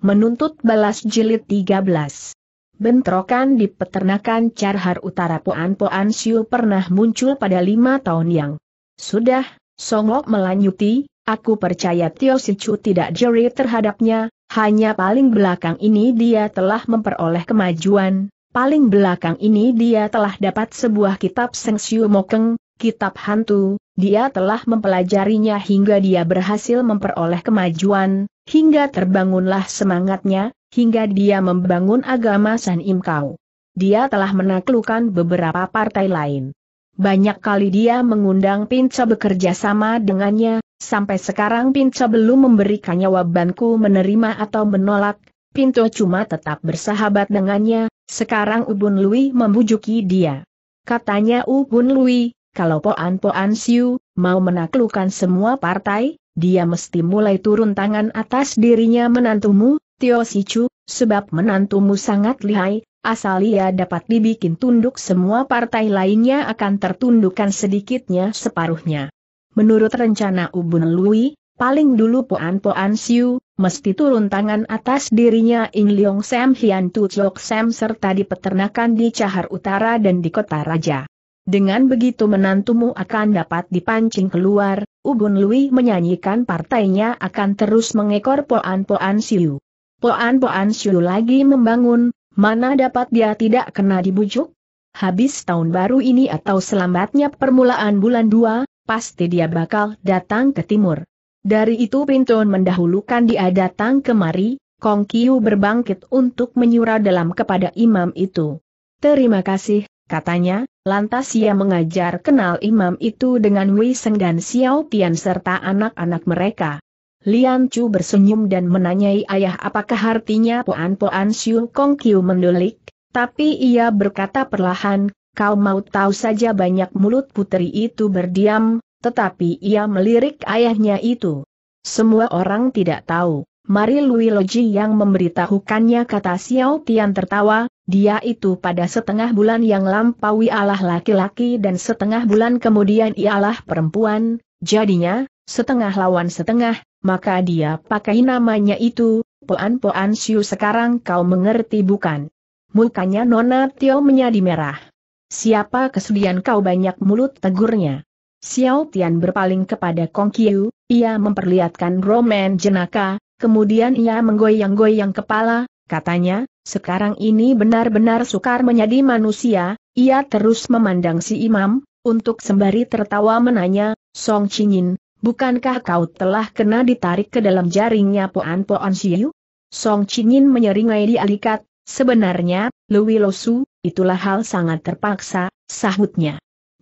menuntut balas jilid 13. Bentrokan di peternakan Carhar Utara Poan Poan Siu pernah muncul pada lima tahun yang sudah, Songok melanjuti, aku percaya Tio Sichu tidak jeri terhadapnya, hanya paling belakang ini dia telah memperoleh kemajuan, paling belakang ini dia telah dapat sebuah kitab Seng Siu Mokeng, kitab hantu, dia telah mempelajarinya hingga dia berhasil memperoleh kemajuan, hingga terbangunlah semangatnya, hingga dia membangun agama San Imkau. Dia telah menaklukkan beberapa partai lain. Banyak kali dia mengundang Pinca bekerja sama dengannya, sampai sekarang Pinca belum memberikannya wabanku menerima atau menolak, Pinto cuma tetap bersahabat dengannya, sekarang Ubun Lui membujuki dia. Katanya Ubun Lui, kalau Poan Poan Siu, mau menaklukkan semua partai, dia mesti mulai turun tangan atas dirinya menantumu, Tio Sichu, sebab menantumu sangat lihai, asal ia dapat dibikin tunduk semua partai lainnya akan tertundukkan sedikitnya separuhnya. Menurut rencana Ubun Lui, paling dulu Poan Poan Siu, mesti turun tangan atas dirinya In Leong Sam Hian Tu Chok Sam serta di peternakan di Cahar Utara dan di Kota Raja. Dengan begitu menantumu akan dapat dipancing keluar, Ubun Lui menyanyikan partainya akan terus mengekor poan-poan siu. Poan-poan siu lagi membangun, mana dapat dia tidak kena dibujuk? Habis tahun baru ini atau selambatnya permulaan bulan 2, pasti dia bakal datang ke timur. Dari itu Pinton mendahulukan dia datang kemari, Kong Kiu berbangkit untuk menyurah dalam kepada imam itu. Terima kasih, katanya, Lantas ia mengajar kenal imam itu dengan Wei Seng dan Xiao Tian serta anak-anak mereka. Lian Chu bersenyum dan menanyai ayah apakah artinya Poan Poan Siu Kong Kiu mendulik, tapi ia berkata perlahan, kau mau tahu saja banyak mulut putri itu berdiam, tetapi ia melirik ayahnya itu. Semua orang tidak tahu. Mari Lui Loji yang memberitahukannya kata Xiao Tian tertawa, dia itu pada setengah bulan yang lampaui ialah laki-laki dan setengah bulan kemudian ialah perempuan, jadinya, setengah lawan setengah, maka dia pakai namanya itu, Poan Poan Siu sekarang kau mengerti bukan? Mukanya Nona Tio menjadi merah. Siapa kesudian kau banyak mulut tegurnya? Xiao Tian berpaling kepada Kong Qiu, ia memperlihatkan roman jenaka, Kemudian ia menggoyang-goyang kepala, katanya, sekarang ini benar-benar sukar menjadi manusia, ia terus memandang si imam, untuk sembari tertawa menanya, Song Chingin, bukankah kau telah kena ditarik ke dalam jaringnya Poan Poan Siu? Song Chingin menyeringai di alikat, sebenarnya, Lewi Losu, itulah hal sangat terpaksa, sahutnya.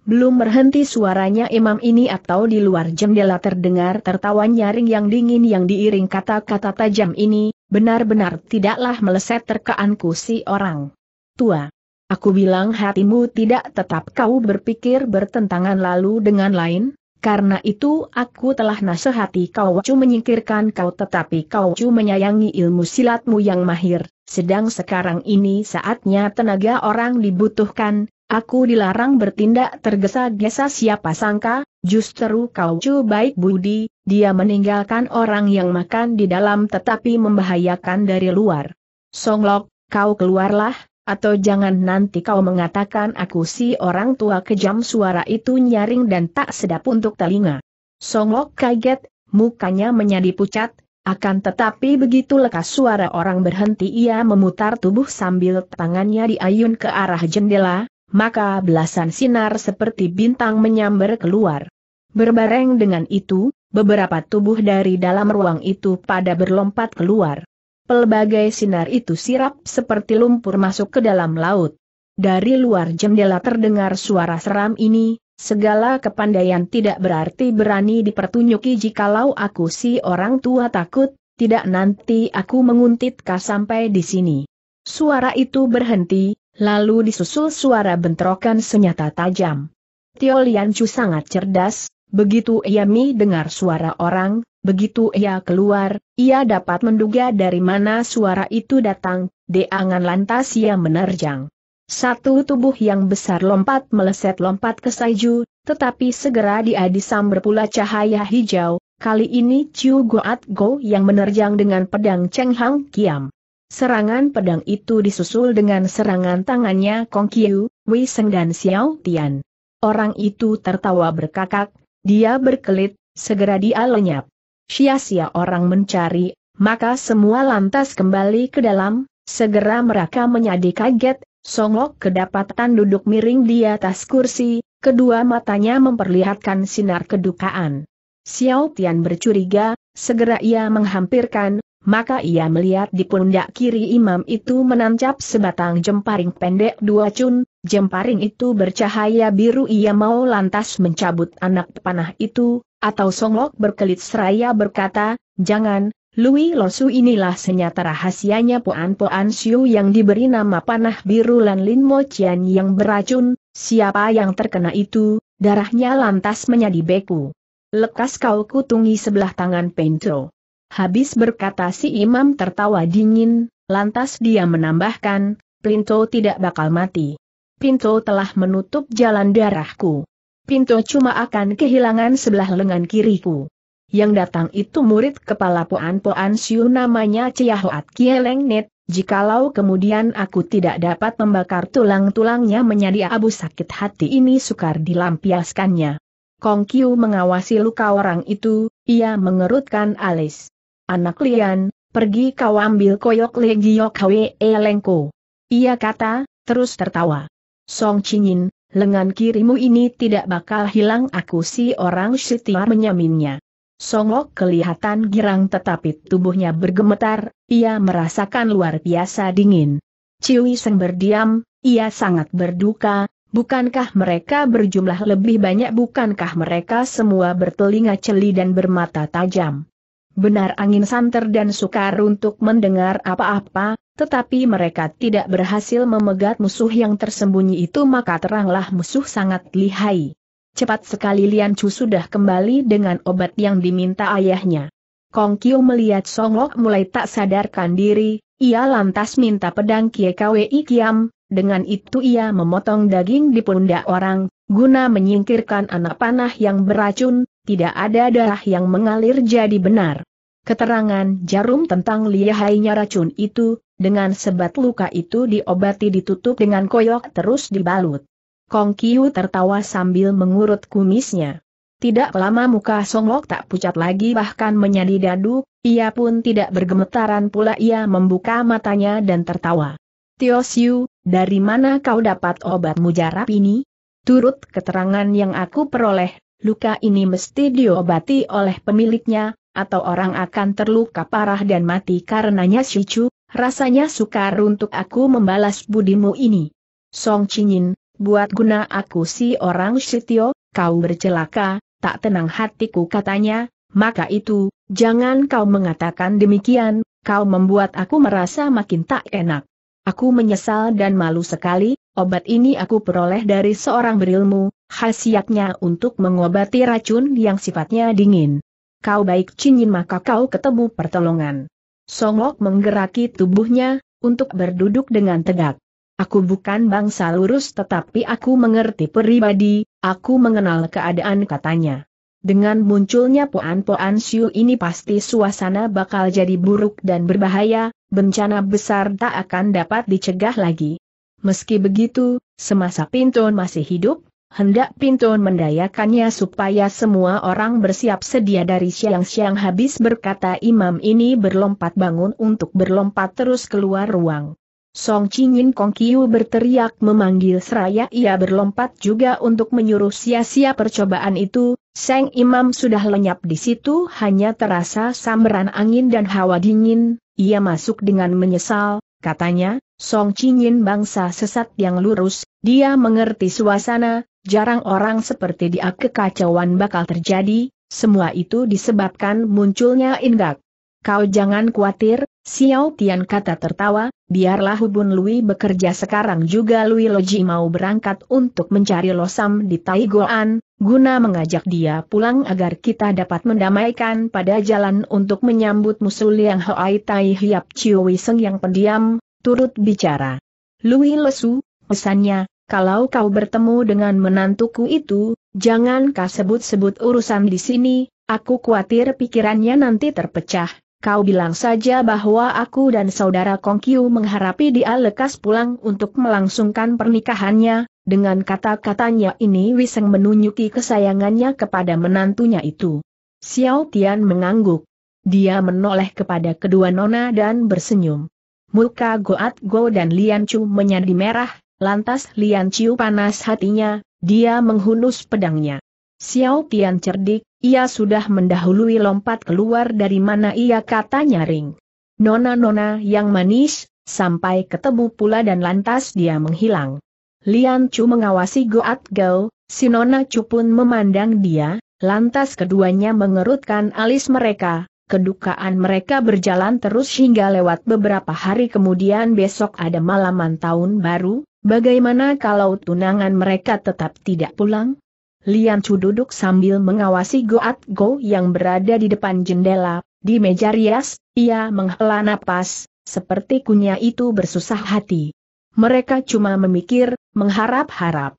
Belum berhenti suaranya imam ini atau di luar jendela terdengar tertawa nyaring yang dingin yang diiring kata-kata tajam ini, benar-benar tidaklah meleset terkaanku si orang. Tua. Aku bilang hatimu tidak tetap kau berpikir bertentangan lalu dengan lain, karena itu aku telah nasihati kau cu menyingkirkan kau tetapi kau cu menyayangi ilmu silatmu yang mahir, sedang sekarang ini saatnya tenaga orang dibutuhkan, Aku dilarang bertindak tergesa-gesa siapa sangka, justru kau cu baik budi, dia meninggalkan orang yang makan di dalam tetapi membahayakan dari luar. Songlok, kau keluarlah, atau jangan nanti kau mengatakan aku si orang tua kejam suara itu nyaring dan tak sedap untuk telinga. Songlok kaget, mukanya menjadi pucat, akan tetapi begitu lekas suara orang berhenti ia memutar tubuh sambil tangannya diayun ke arah jendela, maka belasan sinar seperti bintang menyambar keluar. Berbareng dengan itu, beberapa tubuh dari dalam ruang itu pada berlompat keluar. Pelbagai sinar itu sirap seperti lumpur masuk ke dalam laut. Dari luar jendela terdengar suara seram ini, segala kepandaian tidak berarti berani dipertunjuki jikalau aku si orang tua takut, tidak nanti aku menguntit kah sampai di sini. Suara itu berhenti, Lalu disusul suara bentrokan senyata tajam. Tio Chu sangat cerdas, begitu ia mi dengar suara orang, begitu ia keluar, ia dapat menduga dari mana suara itu datang, deangan lantas ia menerjang. Satu tubuh yang besar lompat meleset-lompat ke Saiju, tetapi segera dia disamber pula cahaya hijau, kali ini Chiu Goat Go yang menerjang dengan pedang Cheng Hang Kiam. Serangan pedang itu disusul dengan serangan tangannya Kong Kiu, Wei Seng dan Xiao Tian. Orang itu tertawa berkakak, dia berkelit, segera dia lenyap. Sia-sia orang mencari, maka semua lantas kembali ke dalam, segera mereka menjadi kaget, Songok kedapatan duduk miring di atas kursi, kedua matanya memperlihatkan sinar kedukaan. Xiao Tian bercuriga, segera ia menghampirkan, maka ia melihat di pundak kiri imam itu menancap sebatang jemparing pendek dua cun, jemparing itu bercahaya biru ia mau lantas mencabut anak panah itu, atau songlok berkelit seraya berkata, jangan, Lui Losu inilah senyata rahasianya Poan Poan Siu yang diberi nama panah biru Lan Lin Mo Chian yang beracun, siapa yang terkena itu, darahnya lantas menjadi beku. Lekas kau kutungi sebelah tangan Pentro. Habis berkata si imam tertawa dingin, lantas dia menambahkan, Pinto tidak bakal mati. Pinto telah menutup jalan darahku. Pinto cuma akan kehilangan sebelah lengan kiriku. Yang datang itu murid kepala Poan Poan Siu namanya Ciahoat Kieleng Net, jikalau kemudian aku tidak dapat membakar tulang-tulangnya menjadi abu sakit hati ini sukar dilampiaskannya. Kong Kiu mengawasi luka orang itu, ia mengerutkan alis. Anak Lian, pergi kau ambil koyok legiok hwe elengko. Ia kata, terus tertawa. Song Cingin, lengan kirimu ini tidak bakal hilang aku si orang setia menyaminnya. Songok kelihatan girang tetapi tubuhnya bergemetar, ia merasakan luar biasa dingin. Ciwi Seng berdiam, ia sangat berduka, bukankah mereka berjumlah lebih banyak bukankah mereka semua bertelinga celi dan bermata tajam. Benar angin santer dan sukar untuk mendengar apa-apa, tetapi mereka tidak berhasil memegat musuh yang tersembunyi itu maka teranglah musuh sangat lihai. Cepat sekali Lian Chu sudah kembali dengan obat yang diminta ayahnya. Kong Kiu melihat Song Lok mulai tak sadarkan diri, ia lantas minta pedang Kie Kwei Kiam, dengan itu ia memotong daging di pundak orang, guna menyingkirkan anak panah yang beracun, tidak ada darah yang mengalir jadi benar. Keterangan jarum tentang lihainya racun itu, dengan sebat luka itu diobati ditutup dengan koyok terus dibalut. Kong Kiu tertawa sambil mengurut kumisnya. Tidak lama muka Songok tak pucat lagi bahkan menjadi dadu, ia pun tidak bergemetaran pula ia membuka matanya dan tertawa. Tio Siu, dari mana kau dapat obat mujarab ini? Turut keterangan yang aku peroleh, luka ini mesti diobati oleh pemiliknya, atau orang akan terluka parah dan mati karenanya Chu, rasanya sukar untuk aku membalas budimu ini. Song Chinyin, buat guna aku si orang Sitio, kau bercelaka, tak tenang hatiku katanya, maka itu, jangan kau mengatakan demikian, kau membuat aku merasa makin tak enak. Aku menyesal dan malu sekali, obat ini aku peroleh dari seorang berilmu, khasiatnya untuk mengobati racun yang sifatnya dingin kau baik cinyin maka kau ketemu pertolongan. Lok menggeraki tubuhnya, untuk berduduk dengan tegak. Aku bukan bangsa lurus tetapi aku mengerti pribadi, aku mengenal keadaan katanya. Dengan munculnya poan-poan siu ini pasti suasana bakal jadi buruk dan berbahaya, bencana besar tak akan dapat dicegah lagi. Meski begitu, semasa Pinton masih hidup, Hendak pintu mendayakannya supaya semua orang bersiap sedia dari siang-siang habis berkata imam ini berlompat bangun untuk berlompat terus keluar ruang. Song Chingin Kong Kiu berteriak memanggil seraya ia berlompat juga untuk menyuruh sia-sia percobaan itu, Seng Imam sudah lenyap di situ hanya terasa samberan angin dan hawa dingin, ia masuk dengan menyesal, katanya, Song Chingin bangsa sesat yang lurus, dia mengerti suasana, jarang orang seperti dia kekacauan bakal terjadi, semua itu disebabkan munculnya Ingak. Kau jangan khawatir, Xiao Tian kata tertawa, biarlah Hubun Lui bekerja sekarang juga Lui Loji mau berangkat untuk mencari Losam di Taigoan, guna mengajak dia pulang agar kita dapat mendamaikan pada jalan untuk menyambut musuh Liang Hoai Tai Hiap Chiu Wiseng yang pendiam, turut bicara. Lui Lesu, pesannya, kalau kau bertemu dengan menantuku itu, jangan kau sebut-sebut urusan di sini, aku khawatir pikirannya nanti terpecah. Kau bilang saja bahwa aku dan saudara Kongkiu mengharapi dia lekas pulang untuk melangsungkan pernikahannya, dengan kata-katanya ini Wiseng menunjuki kesayangannya kepada menantunya itu. Xiao Tian mengangguk. Dia menoleh kepada kedua nona dan bersenyum. Muka Goat Go dan Lian Chu menjadi merah, Lantas Lian Chiu panas hatinya, dia menghunus pedangnya. Xiao Tian cerdik, ia sudah mendahului lompat keluar dari mana ia kata nyaring. Nona-nona yang manis, sampai ketemu pula dan lantas dia menghilang. Lian Chu mengawasi Goat Gao, si Nona Chu pun memandang dia, lantas keduanya mengerutkan alis mereka, kedukaan mereka berjalan terus hingga lewat beberapa hari kemudian besok ada malaman tahun baru, Bagaimana kalau tunangan mereka tetap tidak pulang? Lian Chu duduk sambil mengawasi Goat Go yang berada di depan jendela, di meja rias, ia menghela napas, seperti kunya itu bersusah hati. Mereka cuma memikir, mengharap-harap.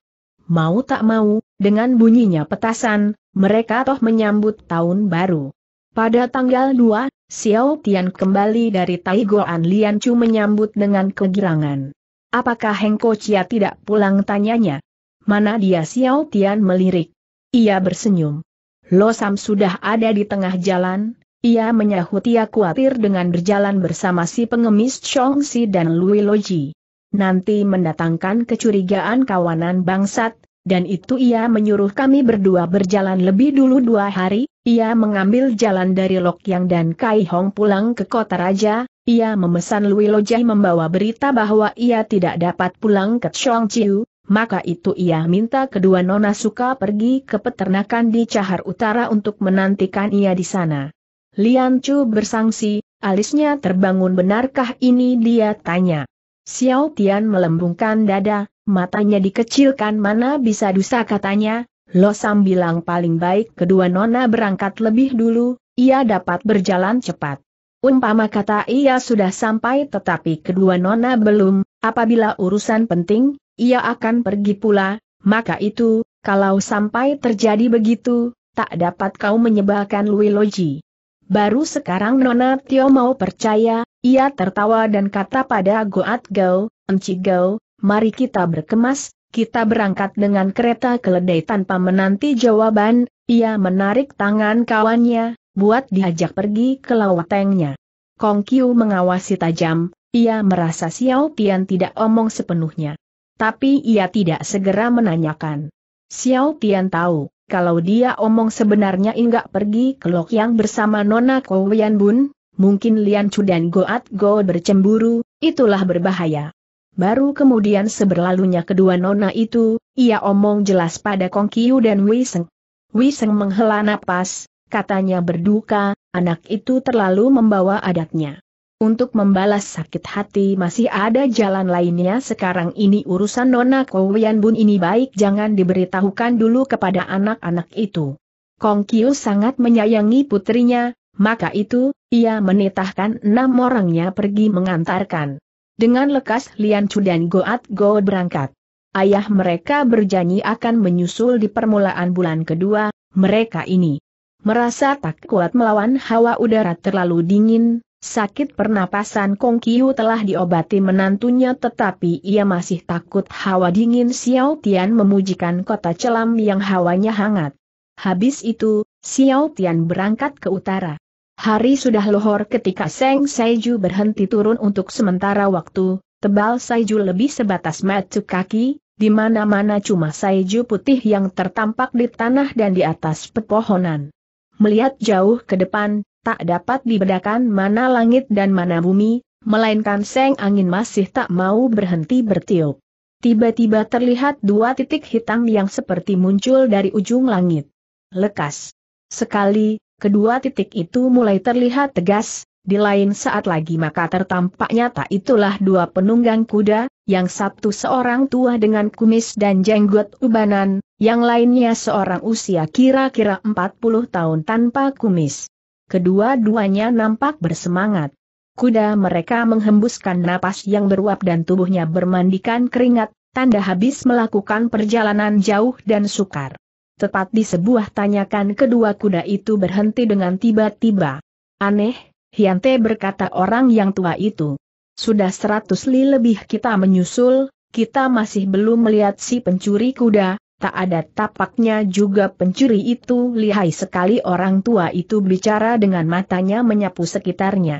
Mau tak mau, dengan bunyinya petasan, mereka toh menyambut tahun baru. Pada tanggal 2, Xiao Tian kembali dari Taigoan Lian Chu menyambut dengan kegirangan. Apakah Hengko Chia tidak pulang tanyanya? Mana dia Xiao Tian melirik. Ia bersenyum. Lo Sam sudah ada di tengah jalan, ia menyahut ia khawatir dengan berjalan bersama si pengemis Chong Si dan Lui Loji. Nanti mendatangkan kecurigaan kawanan bangsat, dan itu ia menyuruh kami berdua berjalan lebih dulu dua hari, ia mengambil jalan dari Lok Yang dan Kai Hong pulang ke kota raja, ia memesan Lui Lojai membawa berita bahwa ia tidak dapat pulang ke Chong Chiu, maka itu ia minta kedua nona suka pergi ke peternakan di Cahar Utara untuk menantikan ia di sana. Lian Chu bersangsi, alisnya terbangun benarkah ini dia tanya. Xiao Tian melembungkan dada, matanya dikecilkan mana bisa dusa katanya, Lo Sam bilang paling baik kedua nona berangkat lebih dulu, ia dapat berjalan cepat. Umpama kata ia sudah sampai tetapi kedua nona belum, apabila urusan penting, ia akan pergi pula, maka itu, kalau sampai terjadi begitu, tak dapat kau menyebalkan Luiloji. Baru sekarang Nona Tio mau percaya, ia tertawa dan kata pada Goat Gau, Enci Gau, mari kita berkemas, kita berangkat dengan kereta keledai tanpa menanti jawaban, ia menarik tangan kawannya, buat diajak pergi ke lawatengnya. Kong Kiu mengawasi tajam, ia merasa Xiao Tian tidak omong sepenuhnya. Tapi ia tidak segera menanyakan. Xiao Tian tahu, kalau dia omong sebenarnya enggak pergi ke Lok Yang bersama Nona Kowian Bun, mungkin Lian Chu dan Goat Go bercemburu, itulah berbahaya. Baru kemudian seberlalunya kedua nona itu, ia omong jelas pada Kong Kiu dan Wei Seng. Wei Seng menghela napas, katanya berduka, anak itu terlalu membawa adatnya. Untuk membalas sakit hati masih ada jalan lainnya sekarang ini urusan Nona Kowian Bun ini baik jangan diberitahukan dulu kepada anak-anak itu. Kong Kiu sangat menyayangi putrinya, maka itu, ia menitahkan enam orangnya pergi mengantarkan. Dengan lekas Lian Chu dan Goat Go berangkat. Ayah mereka berjanji akan menyusul di permulaan bulan kedua, mereka ini. Merasa tak kuat melawan hawa udara terlalu dingin, sakit pernapasan Kong Kiu telah diobati menantunya tetapi ia masih takut hawa dingin Xiao Tian memujikan kota celam yang hawanya hangat. Habis itu, Xiao Tian berangkat ke utara. Hari sudah lohor ketika Seng Saiju berhenti turun untuk sementara waktu, tebal Saiju lebih sebatas matuk kaki, di mana-mana cuma saiju putih yang tertampak di tanah dan di atas pepohonan melihat jauh ke depan, tak dapat dibedakan mana langit dan mana bumi, melainkan seng angin masih tak mau berhenti bertiup. Tiba-tiba terlihat dua titik hitam yang seperti muncul dari ujung langit. Lekas. Sekali, kedua titik itu mulai terlihat tegas, di lain saat lagi maka tertampak nyata itulah dua penunggang kuda, yang satu seorang tua dengan kumis dan jenggot ubanan, yang lainnya seorang usia kira-kira 40 tahun tanpa kumis. Kedua-duanya nampak bersemangat. Kuda mereka menghembuskan napas yang beruap dan tubuhnya bermandikan keringat, tanda habis melakukan perjalanan jauh dan sukar. Tepat di sebuah tanyakan kedua kuda itu berhenti dengan tiba-tiba. Aneh, Hiante berkata orang yang tua itu. Sudah seratus li lebih kita menyusul, kita masih belum melihat si pencuri kuda, tak ada tapaknya juga pencuri itu lihai sekali orang tua itu bicara dengan matanya menyapu sekitarnya.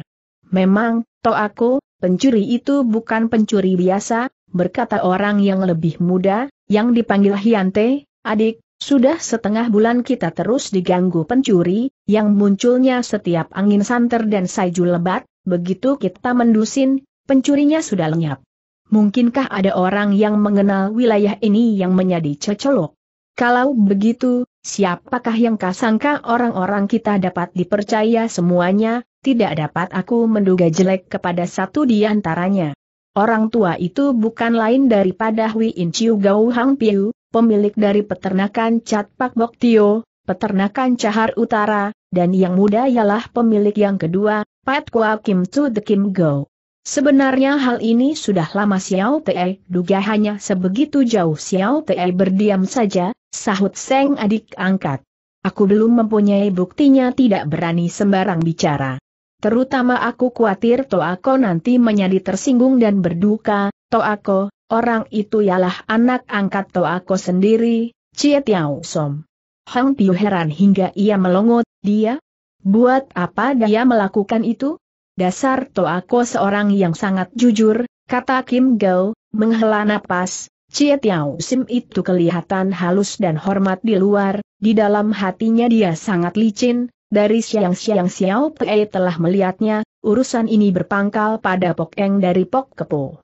Memang, to aku, pencuri itu bukan pencuri biasa, berkata orang yang lebih muda, yang dipanggil Hiante, adik, sudah setengah bulan kita terus diganggu pencuri, yang munculnya setiap angin santer dan saju lebat, begitu kita mendusin, pencurinya sudah lenyap. Mungkinkah ada orang yang mengenal wilayah ini yang menjadi cecolok? Kalau begitu, siapakah yang kasangka orang-orang kita dapat dipercaya semuanya, tidak dapat aku menduga jelek kepada satu di antaranya. Orang tua itu bukan lain daripada Hui In Chiu Gau Hang Piu, pemilik dari peternakan Cat Pak Bok Tio, peternakan Cahar Utara, dan yang muda ialah pemilik yang kedua, Pat Kwa Kim Tsu The Kim Go. Sebenarnya hal ini sudah lama Xiao Te duga hanya sebegitu jauh Xiao Te berdiam saja, sahut Seng adik angkat. Aku belum mempunyai buktinya tidak berani sembarang bicara. Terutama aku khawatir Toako nanti menjadi tersinggung dan berduka, Toako, Orang itu ialah anak angkat Toako sendiri, Cie Tiao Som. Hang Tiu heran hingga ia melongot, dia? Buat apa dia melakukan itu? Dasar Toako seorang yang sangat jujur, kata Kim Gao, menghela napas, Cie Tiao Sim itu kelihatan halus dan hormat di luar, di dalam hatinya dia sangat licin, dari siang-siang Xiao Pei telah melihatnya, urusan ini berpangkal pada Pok Eng dari Pok Kepo.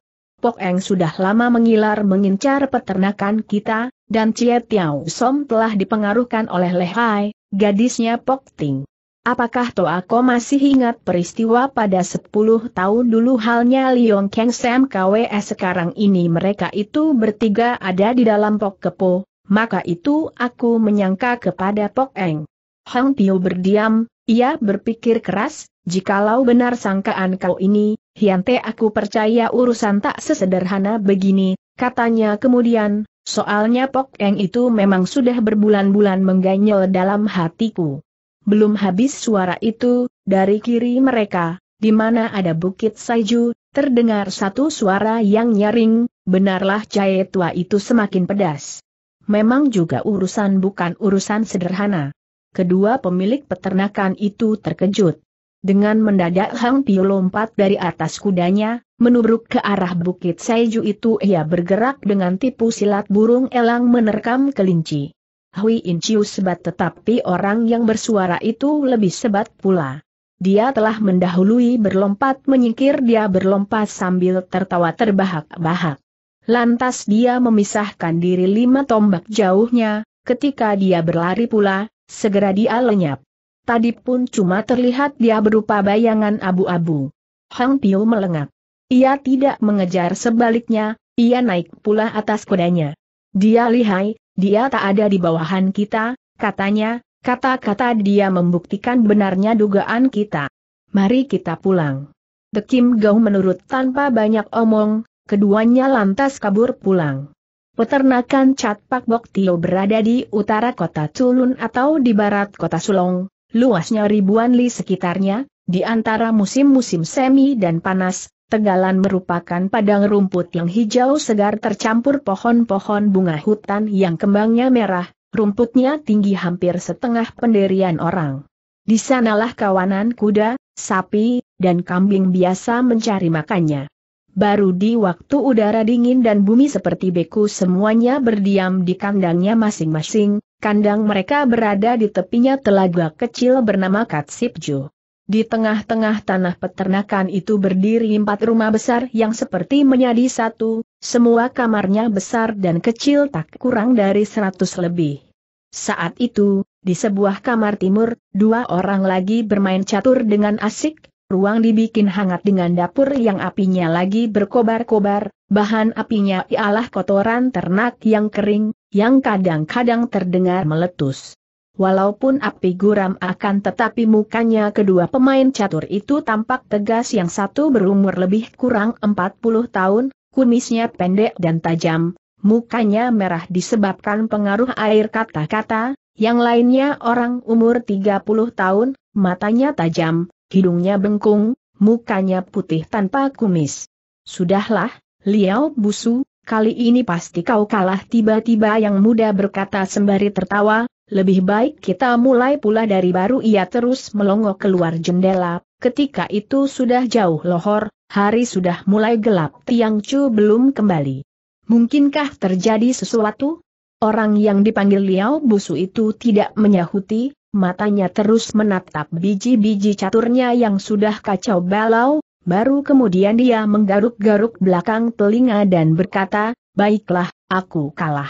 Pok Eng sudah lama mengilar mengincar peternakan kita, dan Cie Tiao Som telah dipengaruhkan oleh Lehai, gadisnya Pok Ting. Apakah Toa Ko masih ingat peristiwa pada 10 tahun dulu halnya Liong Keng Sam KWS sekarang ini mereka itu bertiga ada di dalam Pok Kepo, maka itu aku menyangka kepada Pok Eng. Hang Tio berdiam, ia berpikir keras, jikalau benar sangkaan kau ini, Hiante aku percaya urusan tak sesederhana begini, katanya kemudian, soalnya Pok Eng itu memang sudah berbulan-bulan mengganyol dalam hatiku. Belum habis suara itu, dari kiri mereka, di mana ada bukit saiju, terdengar satu suara yang nyaring, benarlah cahaya tua itu semakin pedas. Memang juga urusan bukan urusan sederhana. Kedua pemilik peternakan itu terkejut. Dengan mendadak Hang Piu lompat dari atas kudanya, menubruk ke arah bukit Seju itu ia bergerak dengan tipu silat burung elang menerkam kelinci. Hui In Chiu sebat tetapi orang yang bersuara itu lebih sebat pula. Dia telah mendahului berlompat menyingkir dia berlompat sambil tertawa terbahak-bahak. Lantas dia memisahkan diri lima tombak jauhnya, ketika dia berlari pula, segera dia lenyap tadi pun cuma terlihat dia berupa bayangan abu-abu. Hang Piu melengak. Ia tidak mengejar sebaliknya, ia naik pula atas kudanya. Dia lihai, dia tak ada di bawahan kita, katanya, kata-kata dia membuktikan benarnya dugaan kita. Mari kita pulang. The Kim Gau menurut tanpa banyak omong, keduanya lantas kabur pulang. Peternakan Cat Pak Bok Tio berada di utara kota Culun atau di barat kota Sulong, luasnya ribuan li sekitarnya, di antara musim-musim semi dan panas, Tegalan merupakan padang rumput yang hijau segar tercampur pohon-pohon bunga hutan yang kembangnya merah, rumputnya tinggi hampir setengah pendirian orang. Di sanalah kawanan kuda, sapi, dan kambing biasa mencari makannya. Baru di waktu udara dingin dan bumi seperti beku semuanya berdiam di kandangnya masing-masing, Kandang mereka berada di tepinya telaga kecil bernama Katsipju. Di tengah-tengah tanah peternakan itu berdiri empat rumah besar yang seperti menjadi satu, semua kamarnya besar dan kecil tak kurang dari seratus lebih. Saat itu, di sebuah kamar timur, dua orang lagi bermain catur dengan asik, Ruang dibikin hangat dengan dapur yang apinya lagi berkobar-kobar, bahan apinya ialah kotoran ternak yang kering, yang kadang-kadang terdengar meletus. Walaupun api guram akan tetapi mukanya kedua pemain catur itu tampak tegas yang satu berumur lebih kurang 40 tahun, kumisnya pendek dan tajam, mukanya merah disebabkan pengaruh air kata-kata, yang lainnya orang umur 30 tahun, matanya tajam, hidungnya bengkung, mukanya putih tanpa kumis. Sudahlah, Liao Busu, kali ini pasti kau kalah tiba-tiba yang muda berkata sembari tertawa, lebih baik kita mulai pula dari baru ia terus melongo keluar jendela, ketika itu sudah jauh lohor, hari sudah mulai gelap Tiang cu belum kembali. Mungkinkah terjadi sesuatu? Orang yang dipanggil Liao Busu itu tidak menyahuti, matanya terus menatap biji-biji caturnya yang sudah kacau balau, Baru kemudian dia menggaruk-garuk belakang telinga dan berkata, baiklah, aku kalah.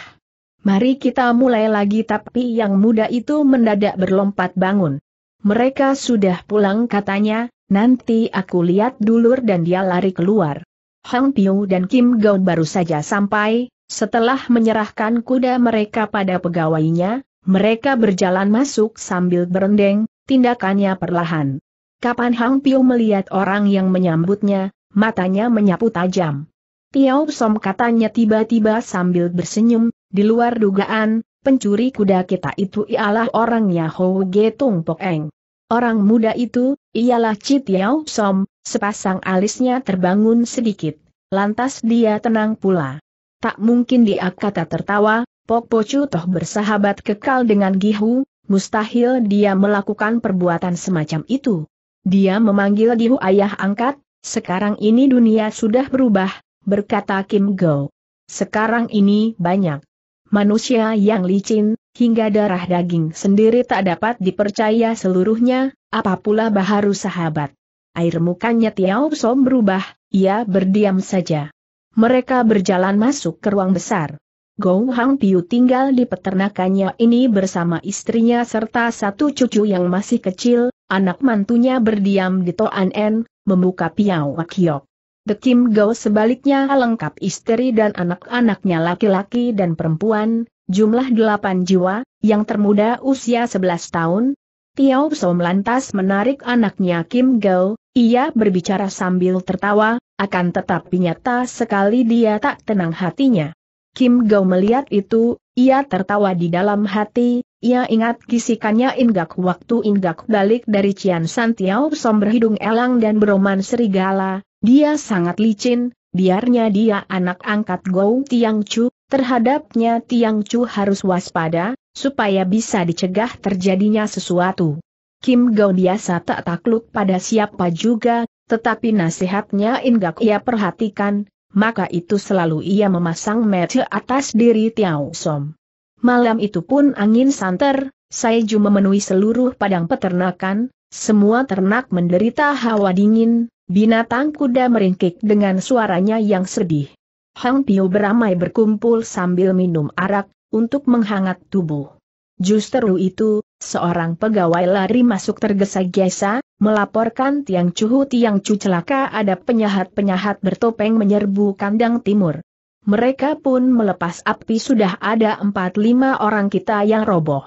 Mari kita mulai lagi tapi yang muda itu mendadak berlompat bangun. Mereka sudah pulang katanya, nanti aku lihat dulur dan dia lari keluar. Hang Piu dan Kim Gao baru saja sampai, setelah menyerahkan kuda mereka pada pegawainya, mereka berjalan masuk sambil berendeng, tindakannya perlahan. Kapan Hang Pio melihat orang yang menyambutnya, matanya menyapu tajam. Tiao Som katanya tiba-tiba sambil bersenyum, di luar dugaan, pencuri kuda kita itu ialah orang Yahoo Getung Pok Orang muda itu, ialah Chi Tiao Som, sepasang alisnya terbangun sedikit, lantas dia tenang pula. Tak mungkin dia kata tertawa, Pok Pocu toh bersahabat kekal dengan Gihu, mustahil dia melakukan perbuatan semacam itu. Dia memanggil Gihu ayah angkat, sekarang ini dunia sudah berubah, berkata Kim Go. Sekarang ini banyak manusia yang licin, hingga darah daging sendiri tak dapat dipercaya seluruhnya, apapula baharu sahabat. Air mukanya Tiao Som berubah, ia berdiam saja. Mereka berjalan masuk ke ruang besar. Gong Hang Piu tinggal di peternakannya ini bersama istrinya serta satu cucu yang masih kecil, Anak mantunya berdiam di Toan En, membuka Piao Kiok. The Kim Gao sebaliknya lengkap istri dan anak-anaknya laki-laki dan perempuan, jumlah delapan jiwa, yang termuda usia sebelas tahun. Tiau Som lantas menarik anaknya Kim Gao, ia berbicara sambil tertawa, akan tetapi nyata sekali dia tak tenang hatinya. Kim Gao melihat itu, ia tertawa di dalam hati, ia ingat kisikannya Inggak waktu Inggak balik dari Cian Santiao Tiao Som elang dan beroman serigala, dia sangat licin, biarnya dia anak angkat Gou Tiang Chu, terhadapnya Tiang Chu harus waspada, supaya bisa dicegah terjadinya sesuatu. Kim Gao biasa tak takluk pada siapa juga, tetapi nasihatnya Inggak ia perhatikan, maka itu selalu ia memasang mata atas diri Tiao Som. Malam itu pun angin santer, Saiju memenuhi seluruh padang peternakan, semua ternak menderita hawa dingin, binatang kuda meringkik dengan suaranya yang sedih. Hang Piu beramai berkumpul sambil minum arak, untuk menghangat tubuh. Justru itu, seorang pegawai lari masuk tergesa-gesa, melaporkan Tiang Cuhu Tiang Cu celaka ada penyahat-penyahat bertopeng menyerbu kandang timur. Mereka pun melepas api sudah ada empat lima orang kita yang roboh.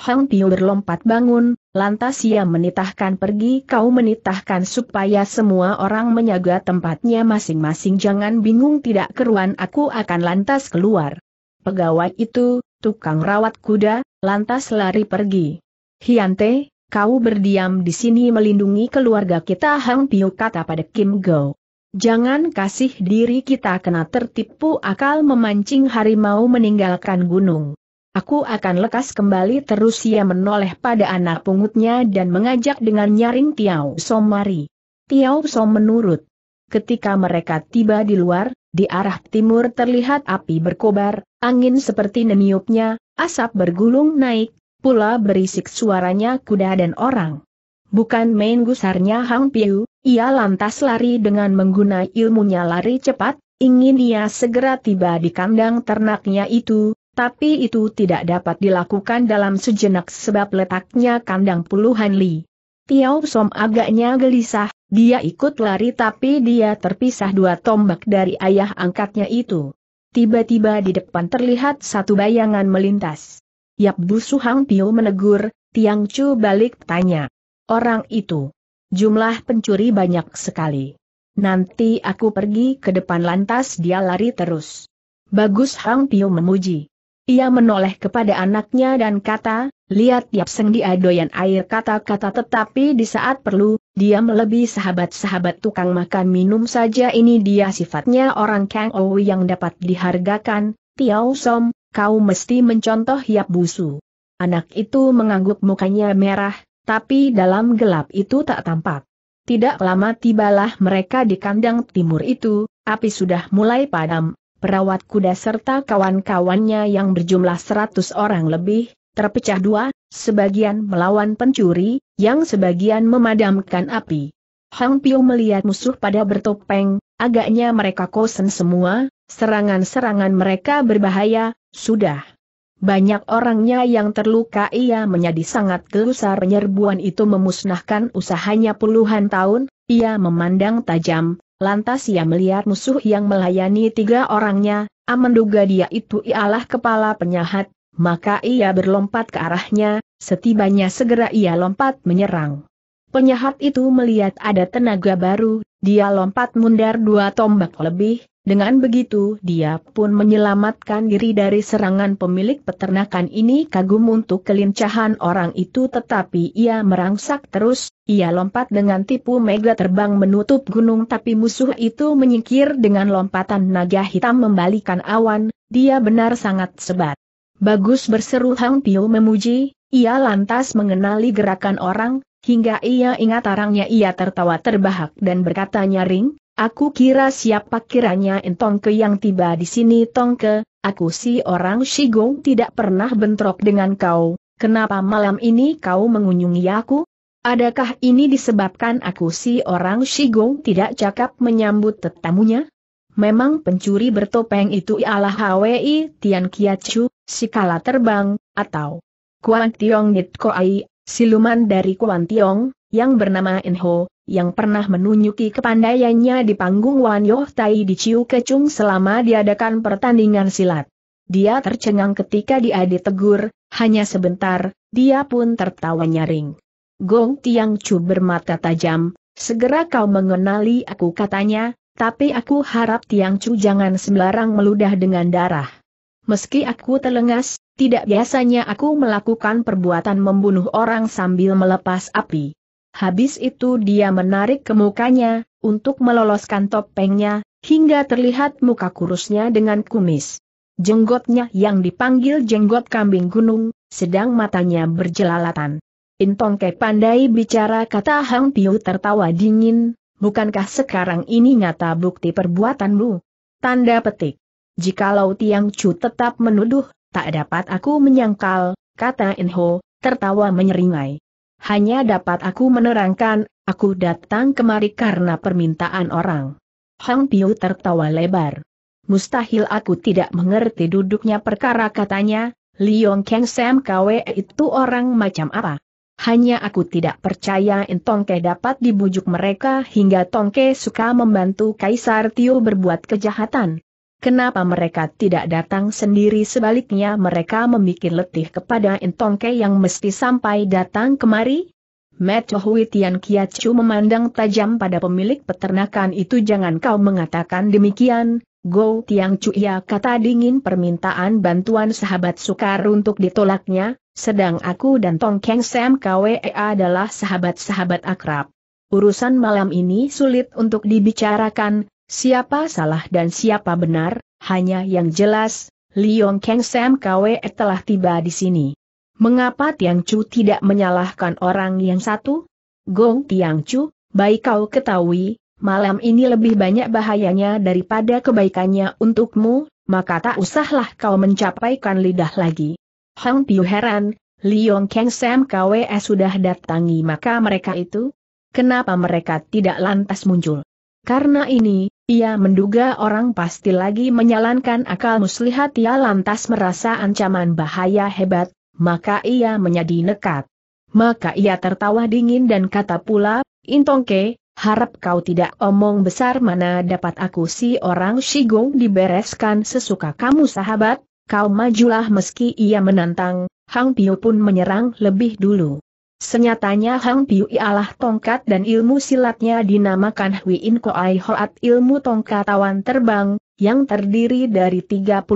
Hang Tio berlompat bangun, lantas ia menitahkan pergi kau menitahkan supaya semua orang menyaga tempatnya masing-masing jangan bingung tidak keruan aku akan lantas keluar. Pegawai itu, tukang rawat kuda, lantas lari pergi. Hiante, kau berdiam di sini melindungi keluarga kita Hang Tio kata pada Kim Go. Jangan kasih diri kita kena tertipu akal memancing harimau meninggalkan gunung. Aku akan lekas kembali terus ia menoleh pada anak pungutnya dan mengajak dengan nyaring Tiao mari. Tiau Som menurut. Ketika mereka tiba di luar, di arah timur terlihat api berkobar, angin seperti neniupnya, asap bergulung naik, pula berisik suaranya kuda dan orang. Bukan main gusarnya Hang Piu, ia lantas lari dengan menggunakan ilmunya lari cepat, ingin ia segera tiba di kandang ternaknya itu, tapi itu tidak dapat dilakukan dalam sejenak sebab letaknya kandang puluhan li. Tiau Som agaknya gelisah, dia ikut lari tapi dia terpisah dua tombak dari ayah angkatnya itu. Tiba-tiba di depan terlihat satu bayangan melintas. Yap Busu Hang Piu menegur, Tiang Chu balik tanya. Orang itu. Jumlah pencuri banyak sekali. Nanti aku pergi ke depan lantas dia lari terus. Bagus Hang Tio memuji. Ia menoleh kepada anaknya dan kata, lihat tiap seng dia doyan air kata-kata tetapi di saat perlu, dia melebihi sahabat-sahabat tukang makan minum saja ini dia sifatnya orang Kang Ou yang dapat dihargakan, Tiao Som, kau mesti mencontoh Yap Busu. Anak itu mengangguk mukanya merah, tapi dalam gelap itu tak tampak. Tidak lama tibalah mereka di kandang timur itu, api sudah mulai padam, perawat kuda serta kawan-kawannya yang berjumlah seratus orang lebih, terpecah dua, sebagian melawan pencuri, yang sebagian memadamkan api. Hang Piu melihat musuh pada bertopeng, agaknya mereka kosen semua, serangan-serangan mereka berbahaya, sudah. Banyak orangnya yang terluka ia menjadi sangat gelusar penyerbuan itu memusnahkan usahanya puluhan tahun, ia memandang tajam, lantas ia melihat musuh yang melayani tiga orangnya, ah, menduga dia itu ialah kepala penyahat, maka ia berlompat ke arahnya, setibanya segera ia lompat menyerang. Penyahat itu melihat ada tenaga baru, dia lompat mundar dua tombak lebih, dengan begitu dia pun menyelamatkan diri dari serangan pemilik peternakan ini kagum untuk kelincahan orang itu tetapi ia merangsak terus, ia lompat dengan tipu mega terbang menutup gunung tapi musuh itu menyingkir dengan lompatan naga hitam membalikan awan, dia benar sangat sebat. Bagus berseru Hang Piu memuji, ia lantas mengenali gerakan orang, hingga ia ingat arangnya ia tertawa terbahak dan berkata nyaring, Aku kira siapa kiranya Entongke yang tiba di sini Tongke, aku si orang Shigong tidak pernah bentrok dengan kau, kenapa malam ini kau mengunjungi aku? Adakah ini disebabkan aku si orang Shigong tidak cakap menyambut tetamunya? Memang pencuri bertopeng itu ialah Hwi Tian Kiachu, si kala terbang, atau Kuang Tiong Nit Koai, siluman dari Kuang Tiong, yang bernama Enho, yang pernah menunjuki kepandaiannya di panggung Wan Yoh Tai di Ciu Kecung selama diadakan pertandingan silat. Dia tercengang ketika dia ditegur, hanya sebentar, dia pun tertawa nyaring. Gong Tiang Chu bermata tajam, segera kau mengenali aku katanya, tapi aku harap Tiang Chu jangan sembarang meludah dengan darah. Meski aku telengas, tidak biasanya aku melakukan perbuatan membunuh orang sambil melepas api. Habis itu dia menarik ke mukanya, untuk meloloskan topengnya, hingga terlihat muka kurusnya dengan kumis. Jenggotnya yang dipanggil jenggot kambing gunung, sedang matanya berjelalatan. Intongke pandai bicara kata Hang Piu tertawa dingin, bukankah sekarang ini nyata bukti perbuatanmu? Tanda petik. Jikalau Tiang Chu tetap menuduh, tak dapat aku menyangkal, kata Inho, tertawa menyeringai. Hanya dapat aku menerangkan, aku datang kemari karena permintaan orang. Hang Piu tertawa lebar. Mustahil aku tidak mengerti duduknya perkara katanya, Liong Keng Sam Kwe itu orang macam apa? Hanya aku tidak percaya Tongke dapat dibujuk mereka hingga Tongke suka membantu Kaisar Tio berbuat kejahatan. Kenapa mereka tidak datang sendiri sebaliknya mereka membuat letih kepada Entongke yang mesti sampai datang kemari? Metohui Tian Kiacu memandang tajam pada pemilik peternakan itu jangan kau mengatakan demikian, Go Tiang ia kata dingin permintaan bantuan sahabat sukar untuk ditolaknya, sedang aku dan Tongkeng Sam KWE adalah sahabat-sahabat akrab. Urusan malam ini sulit untuk dibicarakan, Siapa salah dan siapa benar, hanya yang jelas, Liong Kang Sam Kwe telah tiba di sini. Mengapa Tiang Chu tidak menyalahkan orang yang satu? Gong Tiang Chu, baik kau ketahui, malam ini lebih banyak bahayanya daripada kebaikannya untukmu, maka tak usahlah kau mencapaikan lidah lagi. Hang Piu heran, Liong Kang Sam Kwe sudah datangi maka mereka itu? Kenapa mereka tidak lantas muncul? Karena ini, ia menduga orang pasti lagi menyalankan akal muslihat ia lantas merasa ancaman bahaya hebat, maka ia menjadi nekat. Maka ia tertawa dingin dan kata pula, Intongke, harap kau tidak omong besar mana dapat aku si orang Shigong dibereskan sesuka kamu sahabat, kau majulah meski ia menantang, Hang Pio pun menyerang lebih dulu. Senyatanya Hang Piu ialah tongkat dan ilmu silatnya dinamakan Hui Huin Koai Hoat ilmu tongkat awan terbang, yang terdiri dari 39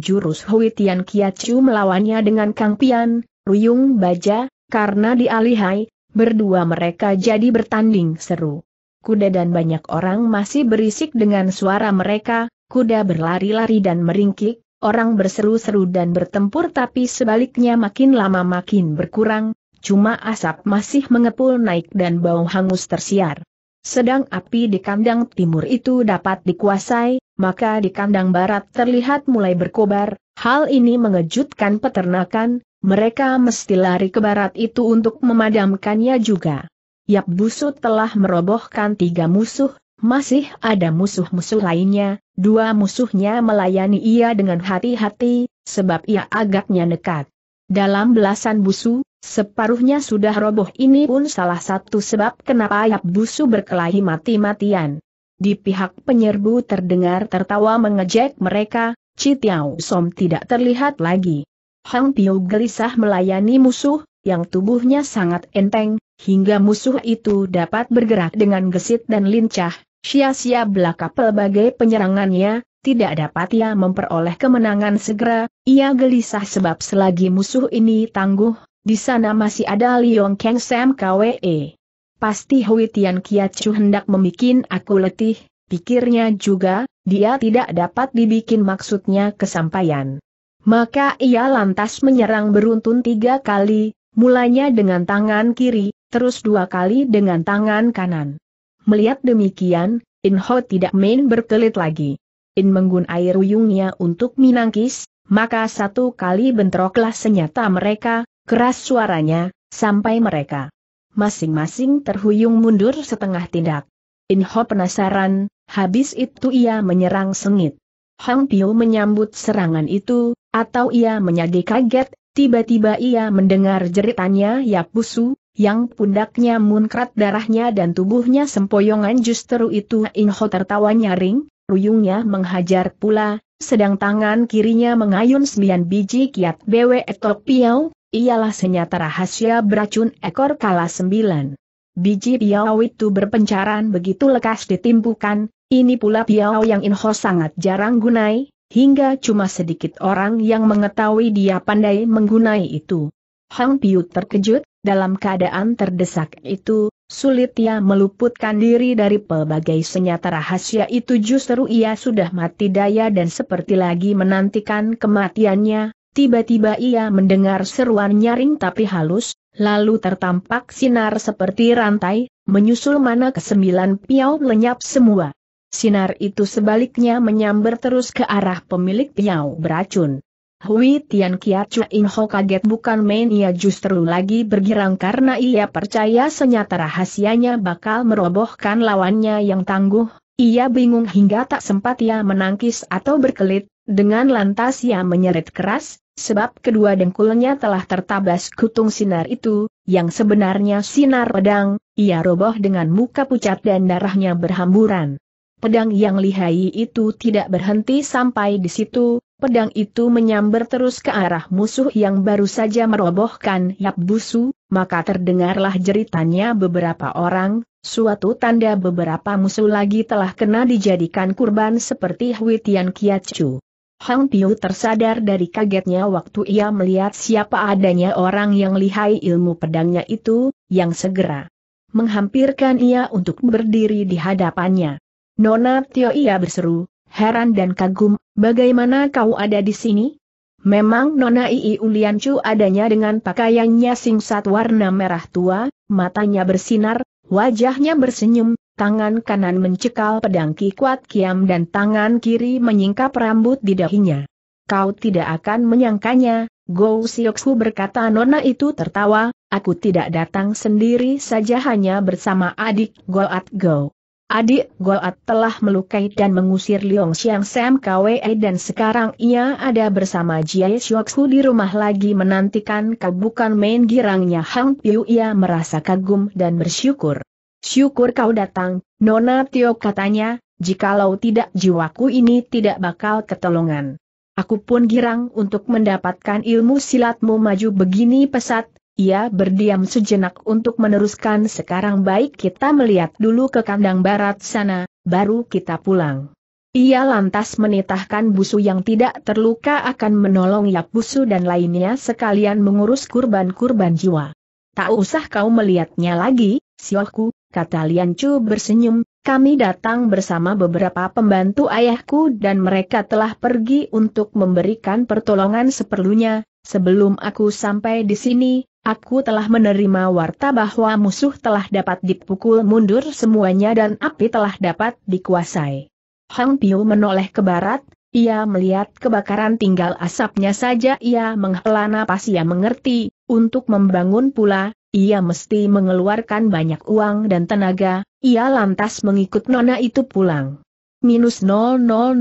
jurus Hui Tian Kiacu melawannya dengan Kang Pian, Ruyung Baja, karena dialihai, berdua mereka jadi bertanding seru. Kuda dan banyak orang masih berisik dengan suara mereka, kuda berlari-lari dan meringkik, orang berseru-seru dan bertempur tapi sebaliknya makin lama makin berkurang, cuma asap masih mengepul naik dan bau hangus tersiar. Sedang api di kandang timur itu dapat dikuasai, maka di kandang barat terlihat mulai berkobar, hal ini mengejutkan peternakan, mereka mesti lari ke barat itu untuk memadamkannya juga. Yap busut telah merobohkan tiga musuh, masih ada musuh-musuh lainnya, dua musuhnya melayani ia dengan hati-hati, sebab ia agaknya nekat. Dalam belasan busu, Separuhnya sudah roboh ini pun salah satu sebab kenapa Yap Busu berkelahi mati-matian. Di pihak penyerbu terdengar tertawa mengejek mereka, Citiao Som tidak terlihat lagi. Hang Piu gelisah melayani musuh, yang tubuhnya sangat enteng, hingga musuh itu dapat bergerak dengan gesit dan lincah, sia-sia belaka pelbagai penyerangannya, tidak dapat ia memperoleh kemenangan segera, ia gelisah sebab selagi musuh ini tangguh, di sana masih ada Liong Kang Sam KWE. Pasti Hui Tian Chu hendak membuat aku letih, pikirnya juga, dia tidak dapat dibikin maksudnya kesampaian. Maka ia lantas menyerang beruntun tiga kali, mulanya dengan tangan kiri, terus dua kali dengan tangan kanan. Melihat demikian, In Ho tidak main berkelit lagi. In menggun air uyungnya untuk minangkis, maka satu kali bentroklah senyata mereka, Keras suaranya, sampai mereka. Masing-masing terhuyung mundur setengah tindak. Inho penasaran, habis itu ia menyerang sengit. Hang Pio menyambut serangan itu, atau ia menjadi kaget, tiba-tiba ia mendengar jeritannya Yap Busu, yang pundaknya munkrat darahnya dan tubuhnya sempoyongan justru itu Inho tertawa nyaring, ruyungnya menghajar pula, sedang tangan kirinya mengayun sembilan biji kiat BW Etok Piau, ialah senyata rahasia beracun ekor kala sembilan. Biji piau itu berpencaran begitu lekas ditimpukan, ini pula piau yang Inho sangat jarang gunai, hingga cuma sedikit orang yang mengetahui dia pandai menggunai itu. Hang Piu terkejut, dalam keadaan terdesak itu, sulit ia meluputkan diri dari pelbagai senyata rahasia itu justru ia sudah mati daya dan seperti lagi menantikan kematiannya, Tiba-tiba ia mendengar seruan nyaring tapi halus, lalu tertampak sinar seperti rantai, menyusul mana kesembilan piau lenyap semua. Sinar itu sebaliknya menyambar terus ke arah pemilik piau beracun. Hui Tian Kiat Chua In Ho kaget bukan main ia justru lagi bergirang karena ia percaya senyata rahasianya bakal merobohkan lawannya yang tangguh, ia bingung hingga tak sempat ia menangkis atau berkelit, dengan lantas ia menyeret keras, sebab kedua dengkulnya telah tertabas kutung sinar itu, yang sebenarnya sinar pedang, ia roboh dengan muka pucat dan darahnya berhamburan. Pedang yang lihai itu tidak berhenti sampai di situ, pedang itu menyambar terus ke arah musuh yang baru saja merobohkan Yap Busu, maka terdengarlah jeritannya beberapa orang, suatu tanda beberapa musuh lagi telah kena dijadikan kurban seperti Hui Tian Kiacu. Hang Piu tersadar dari kagetnya waktu ia melihat siapa adanya orang yang lihai ilmu pedangnya itu, yang segera menghampirkan ia untuk berdiri di hadapannya. Nona Tio ia berseru, heran dan kagum, bagaimana kau ada di sini? Memang Nona Ii Ulian Chu adanya dengan pakaiannya singsat warna merah tua, matanya bersinar, wajahnya bersenyum, tangan kanan mencekal pedang Ki Kuat Kiam dan tangan kiri menyingkap rambut di dahinya. Kau tidak akan menyangkanya, Go Sioksu berkata Nona itu tertawa, aku tidak datang sendiri saja hanya bersama adik Goat Go. Adik Goat telah melukai dan mengusir Liong Xiang Sam Kwe dan sekarang ia ada bersama Jie Sioksu di rumah lagi menantikan kau main girangnya Hang Piu ia merasa kagum dan bersyukur. Syukur kau datang, Nona Tio katanya, jikalau tidak jiwaku ini tidak bakal ketolongan. Aku pun girang untuk mendapatkan ilmu silatmu maju begini pesat, ia berdiam sejenak untuk meneruskan sekarang baik kita melihat dulu ke kandang barat sana, baru kita pulang. Ia lantas menitahkan busu yang tidak terluka akan menolong yap busu dan lainnya sekalian mengurus kurban-kurban jiwa. Tak usah kau melihatnya lagi, siolku, kata Lian Chu bersenyum, kami datang bersama beberapa pembantu ayahku dan mereka telah pergi untuk memberikan pertolongan seperlunya, sebelum aku sampai di sini, Aku telah menerima warta bahwa musuh telah dapat dipukul mundur semuanya dan api telah dapat dikuasai. Hang Piu menoleh ke barat, ia melihat kebakaran tinggal asapnya saja ia menghela napas ia mengerti, untuk membangun pula, ia mesti mengeluarkan banyak uang dan tenaga, ia lantas mengikut nona itu pulang. Minus 0000000.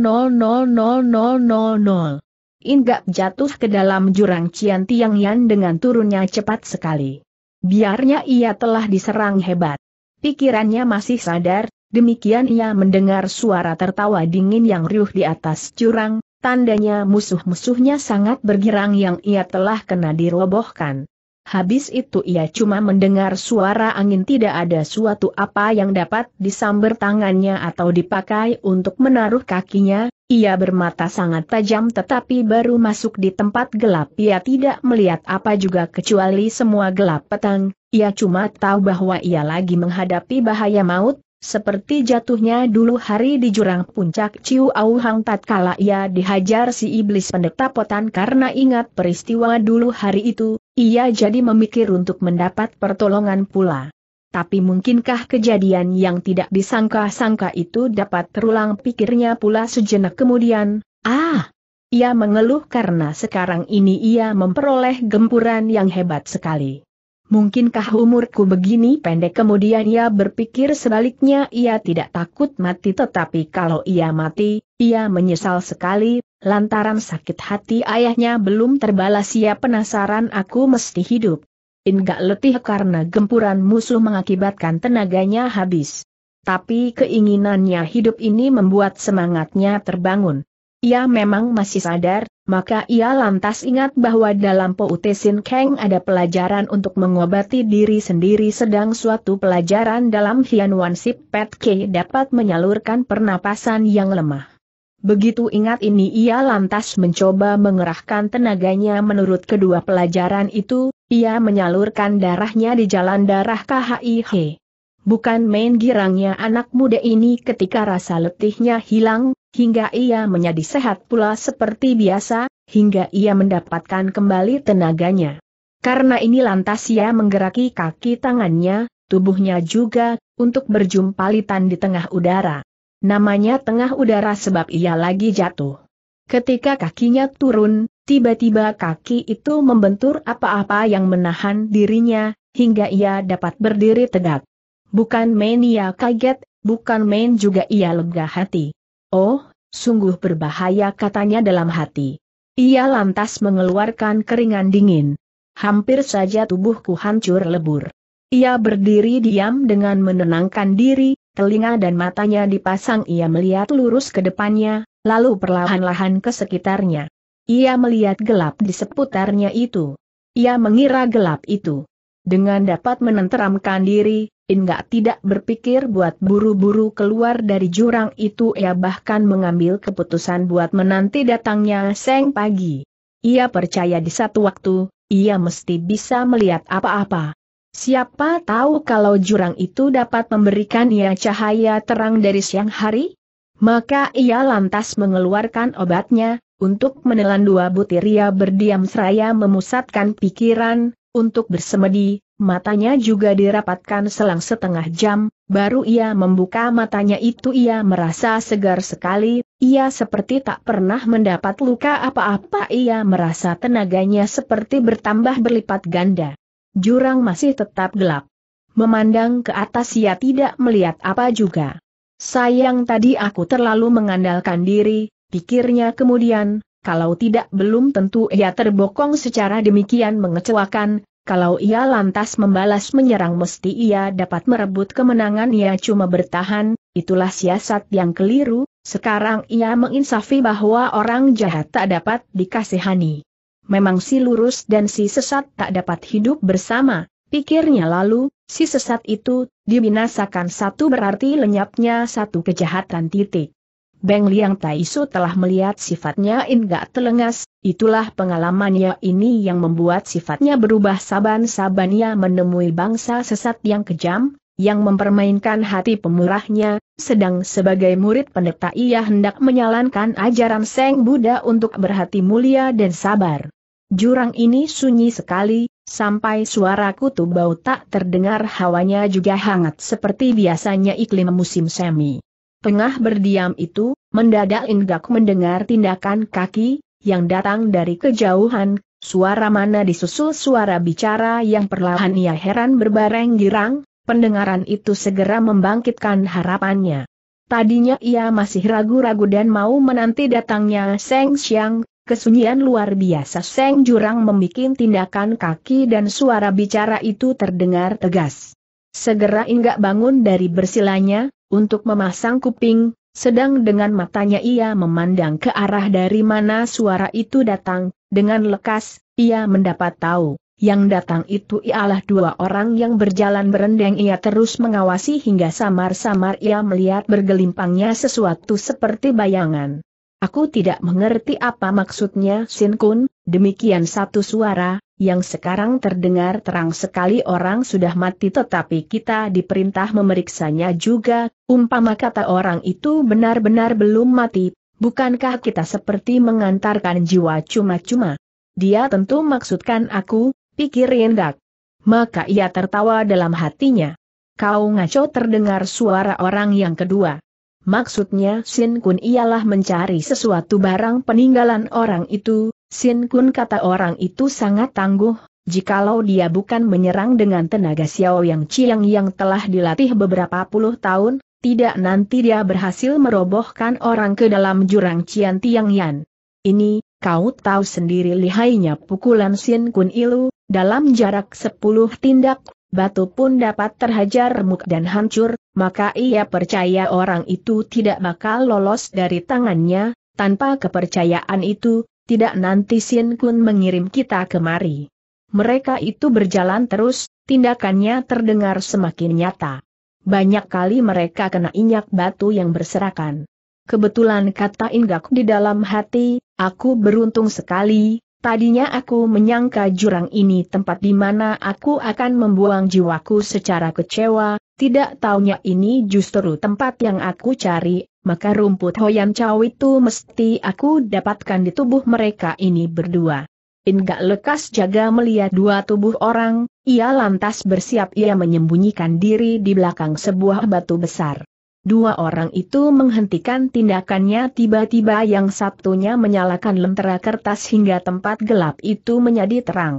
Inggap jatuh ke dalam jurang Cian Tiang Yan dengan turunnya cepat sekali. Biarnya ia telah diserang hebat. Pikirannya masih sadar, demikian ia mendengar suara tertawa dingin yang riuh di atas jurang, tandanya musuh-musuhnya sangat bergirang yang ia telah kena dirobohkan. Habis itu ia cuma mendengar suara angin tidak ada suatu apa yang dapat disamber tangannya atau dipakai untuk menaruh kakinya, ia bermata sangat tajam tetapi baru masuk di tempat gelap ia tidak melihat apa juga kecuali semua gelap petang, ia cuma tahu bahwa ia lagi menghadapi bahaya maut, seperti jatuhnya dulu hari di jurang puncak Ciu Au Hang tatkala ia dihajar si iblis pendeta potan karena ingat peristiwa dulu hari itu, ia jadi memikir untuk mendapat pertolongan pula. Tapi mungkinkah kejadian yang tidak disangka-sangka itu dapat terulang pikirnya pula sejenak kemudian, ah! Ia mengeluh karena sekarang ini ia memperoleh gempuran yang hebat sekali. Mungkinkah umurku begini pendek kemudian ia berpikir sebaliknya ia tidak takut mati tetapi kalau ia mati, ia menyesal sekali, lantaran sakit hati ayahnya belum terbalas ia penasaran aku mesti hidup. Enggak letih karena gempuran musuh mengakibatkan tenaganya habis. Tapi keinginannya hidup ini membuat semangatnya terbangun. Ia memang masih sadar, maka ia lantas ingat bahwa dalam Poutesin Kang ada pelajaran untuk mengobati diri sendiri sedang suatu pelajaran dalam Hian Wan Sip Pet K dapat menyalurkan pernapasan yang lemah. Begitu ingat ini ia lantas mencoba mengerahkan tenaganya menurut kedua pelajaran itu, ia menyalurkan darahnya di jalan darah KHIH. Bukan main girangnya anak muda ini ketika rasa letihnya hilang, hingga ia menjadi sehat pula seperti biasa, hingga ia mendapatkan kembali tenaganya. Karena ini lantas ia menggeraki kaki tangannya, tubuhnya juga, untuk berjumpa litan di tengah udara. Namanya tengah udara sebab ia lagi jatuh. Ketika kakinya turun, tiba-tiba kaki itu membentur apa-apa yang menahan dirinya, hingga ia dapat berdiri tegak. Bukan main ia kaget, bukan main juga ia lega hati. Oh, sungguh berbahaya katanya dalam hati. Ia lantas mengeluarkan keringan dingin. Hampir saja tubuhku hancur lebur. Ia berdiri diam dengan menenangkan diri, telinga dan matanya dipasang ia melihat lurus ke depannya, lalu perlahan-lahan ke sekitarnya. Ia melihat gelap di seputarnya itu. Ia mengira gelap itu dengan dapat menenteramkan diri, Inga tidak berpikir buat buru-buru keluar dari jurang itu ia bahkan mengambil keputusan buat menanti datangnya Seng pagi. Ia percaya di satu waktu, ia mesti bisa melihat apa-apa. Siapa tahu kalau jurang itu dapat memberikan ia cahaya terang dari siang hari? Maka ia lantas mengeluarkan obatnya, untuk menelan dua butir ia berdiam seraya memusatkan pikiran, untuk bersemedi, matanya juga dirapatkan selang setengah jam, baru ia membuka matanya itu ia merasa segar sekali, ia seperti tak pernah mendapat luka apa-apa ia merasa tenaganya seperti bertambah berlipat ganda. Jurang masih tetap gelap. Memandang ke atas ia tidak melihat apa juga. Sayang tadi aku terlalu mengandalkan diri, pikirnya kemudian, kalau tidak belum tentu ia terbokong secara demikian mengecewakan, kalau ia lantas membalas menyerang mesti ia dapat merebut kemenangan ia cuma bertahan, itulah siasat yang keliru, sekarang ia menginsafi bahwa orang jahat tak dapat dikasihani. Memang si lurus dan si sesat tak dapat hidup bersama, pikirnya lalu, si sesat itu, dibinasakan satu berarti lenyapnya satu kejahatan titik. Beng Liang Su telah melihat sifatnya enggak telengas, itulah pengalamannya ini yang membuat sifatnya berubah saban-sabannya menemui bangsa sesat yang kejam, yang mempermainkan hati pemurahnya, sedang sebagai murid pendeta ia hendak menyalankan ajaran Seng Buddha untuk berhati mulia dan sabar. Jurang ini sunyi sekali, sampai suara kutu bau tak terdengar hawanya juga hangat seperti biasanya iklim musim semi. Tengah berdiam itu, mendadak Inggak mendengar tindakan kaki, yang datang dari kejauhan, suara mana disusul suara bicara yang perlahan ia heran berbareng girang, pendengaran itu segera membangkitkan harapannya. Tadinya ia masih ragu-ragu dan mau menanti datangnya Seng Siang, kesunyian luar biasa Seng Jurang membuat tindakan kaki dan suara bicara itu terdengar tegas. Segera Inggak bangun dari bersilanya, untuk memasang kuping, sedang dengan matanya ia memandang ke arah dari mana suara itu datang, dengan lekas, ia mendapat tahu, yang datang itu ialah dua orang yang berjalan berendeng ia terus mengawasi hingga samar-samar ia melihat bergelimpangnya sesuatu seperti bayangan. Aku tidak mengerti apa maksudnya Sin Kun, demikian satu suara, yang sekarang terdengar terang sekali orang sudah mati tetapi kita diperintah memeriksanya juga, umpama kata orang itu benar-benar belum mati, bukankah kita seperti mengantarkan jiwa cuma-cuma? Dia tentu maksudkan aku, pikir Yendak. Maka ia tertawa dalam hatinya. Kau ngaco terdengar suara orang yang kedua. Maksudnya Sin Kun ialah mencari sesuatu barang peninggalan orang itu, Sin Kun kata orang itu sangat tangguh, jikalau dia bukan menyerang dengan tenaga Xiao Yang Chiang yang telah dilatih beberapa puluh tahun, tidak nanti dia berhasil merobohkan orang ke dalam jurang Cian Tiang Yan. Ini, kau tahu sendiri lihainya pukulan Sin Kun Ilu, dalam jarak sepuluh tindak, batu pun dapat terhajar remuk dan hancur, maka ia percaya orang itu tidak bakal lolos dari tangannya, tanpa kepercayaan itu, tidak nanti Sin Kun mengirim kita kemari. Mereka itu berjalan terus, tindakannya terdengar semakin nyata. Banyak kali mereka kena injak batu yang berserakan. Kebetulan kata Inggak di dalam hati, aku beruntung sekali, tadinya aku menyangka jurang ini tempat di mana aku akan membuang jiwaku secara kecewa, tidak taunya ini justru tempat yang aku cari, maka rumput Hoyan Chow itu mesti aku dapatkan di tubuh mereka ini berdua. Inggak lekas jaga melihat dua tubuh orang, ia lantas bersiap ia menyembunyikan diri di belakang sebuah batu besar. Dua orang itu menghentikan tindakannya tiba-tiba yang satunya menyalakan lentera kertas hingga tempat gelap itu menjadi terang.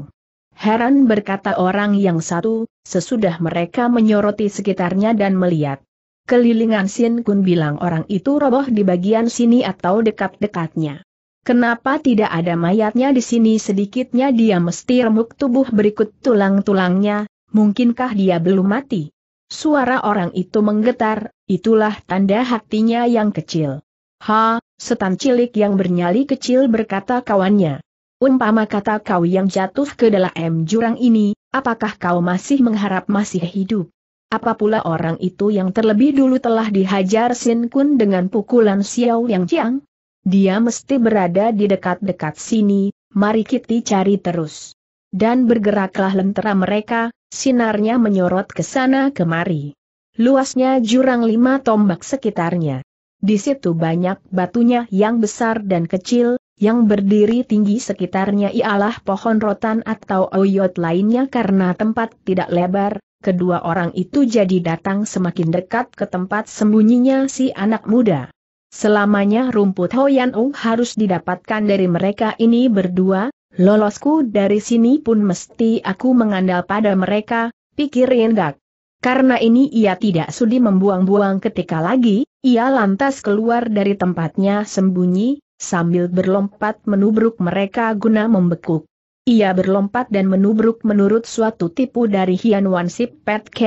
Heran berkata orang yang satu, sesudah mereka menyoroti sekitarnya dan melihat. Kelilingan Sin Kun bilang orang itu roboh di bagian sini atau dekat-dekatnya. Kenapa tidak ada mayatnya di sini sedikitnya dia mesti remuk tubuh berikut tulang-tulangnya, mungkinkah dia belum mati? Suara orang itu menggetar, itulah tanda hatinya yang kecil. Ha, setan cilik yang bernyali kecil berkata kawannya. Umpama kata kau yang jatuh ke dalam jurang ini, apakah kau masih mengharap masih hidup? Apa pula orang itu yang terlebih dulu telah dihajar Sin Kun dengan pukulan Xiao Yang Jiang? Dia mesti berada di dekat-dekat sini, mari kita cari terus. Dan bergeraklah lentera mereka, sinarnya menyorot ke sana kemari. Luasnya jurang lima tombak sekitarnya. Di situ banyak batunya yang besar dan kecil, yang berdiri tinggi sekitarnya ialah pohon rotan atau oyot lainnya karena tempat tidak lebar, kedua orang itu jadi datang semakin dekat ke tempat sembunyinya si anak muda. Selamanya rumput Hoyan Ong harus didapatkan dari mereka ini berdua, lolosku dari sini pun mesti aku mengandal pada mereka, pikir Yendak. Karena ini ia tidak sudi membuang-buang ketika lagi, ia lantas keluar dari tempatnya sembunyi, sambil berlompat menubruk mereka guna membekuk. Ia berlompat dan menubruk menurut suatu tipu dari Hian Wan Pet K,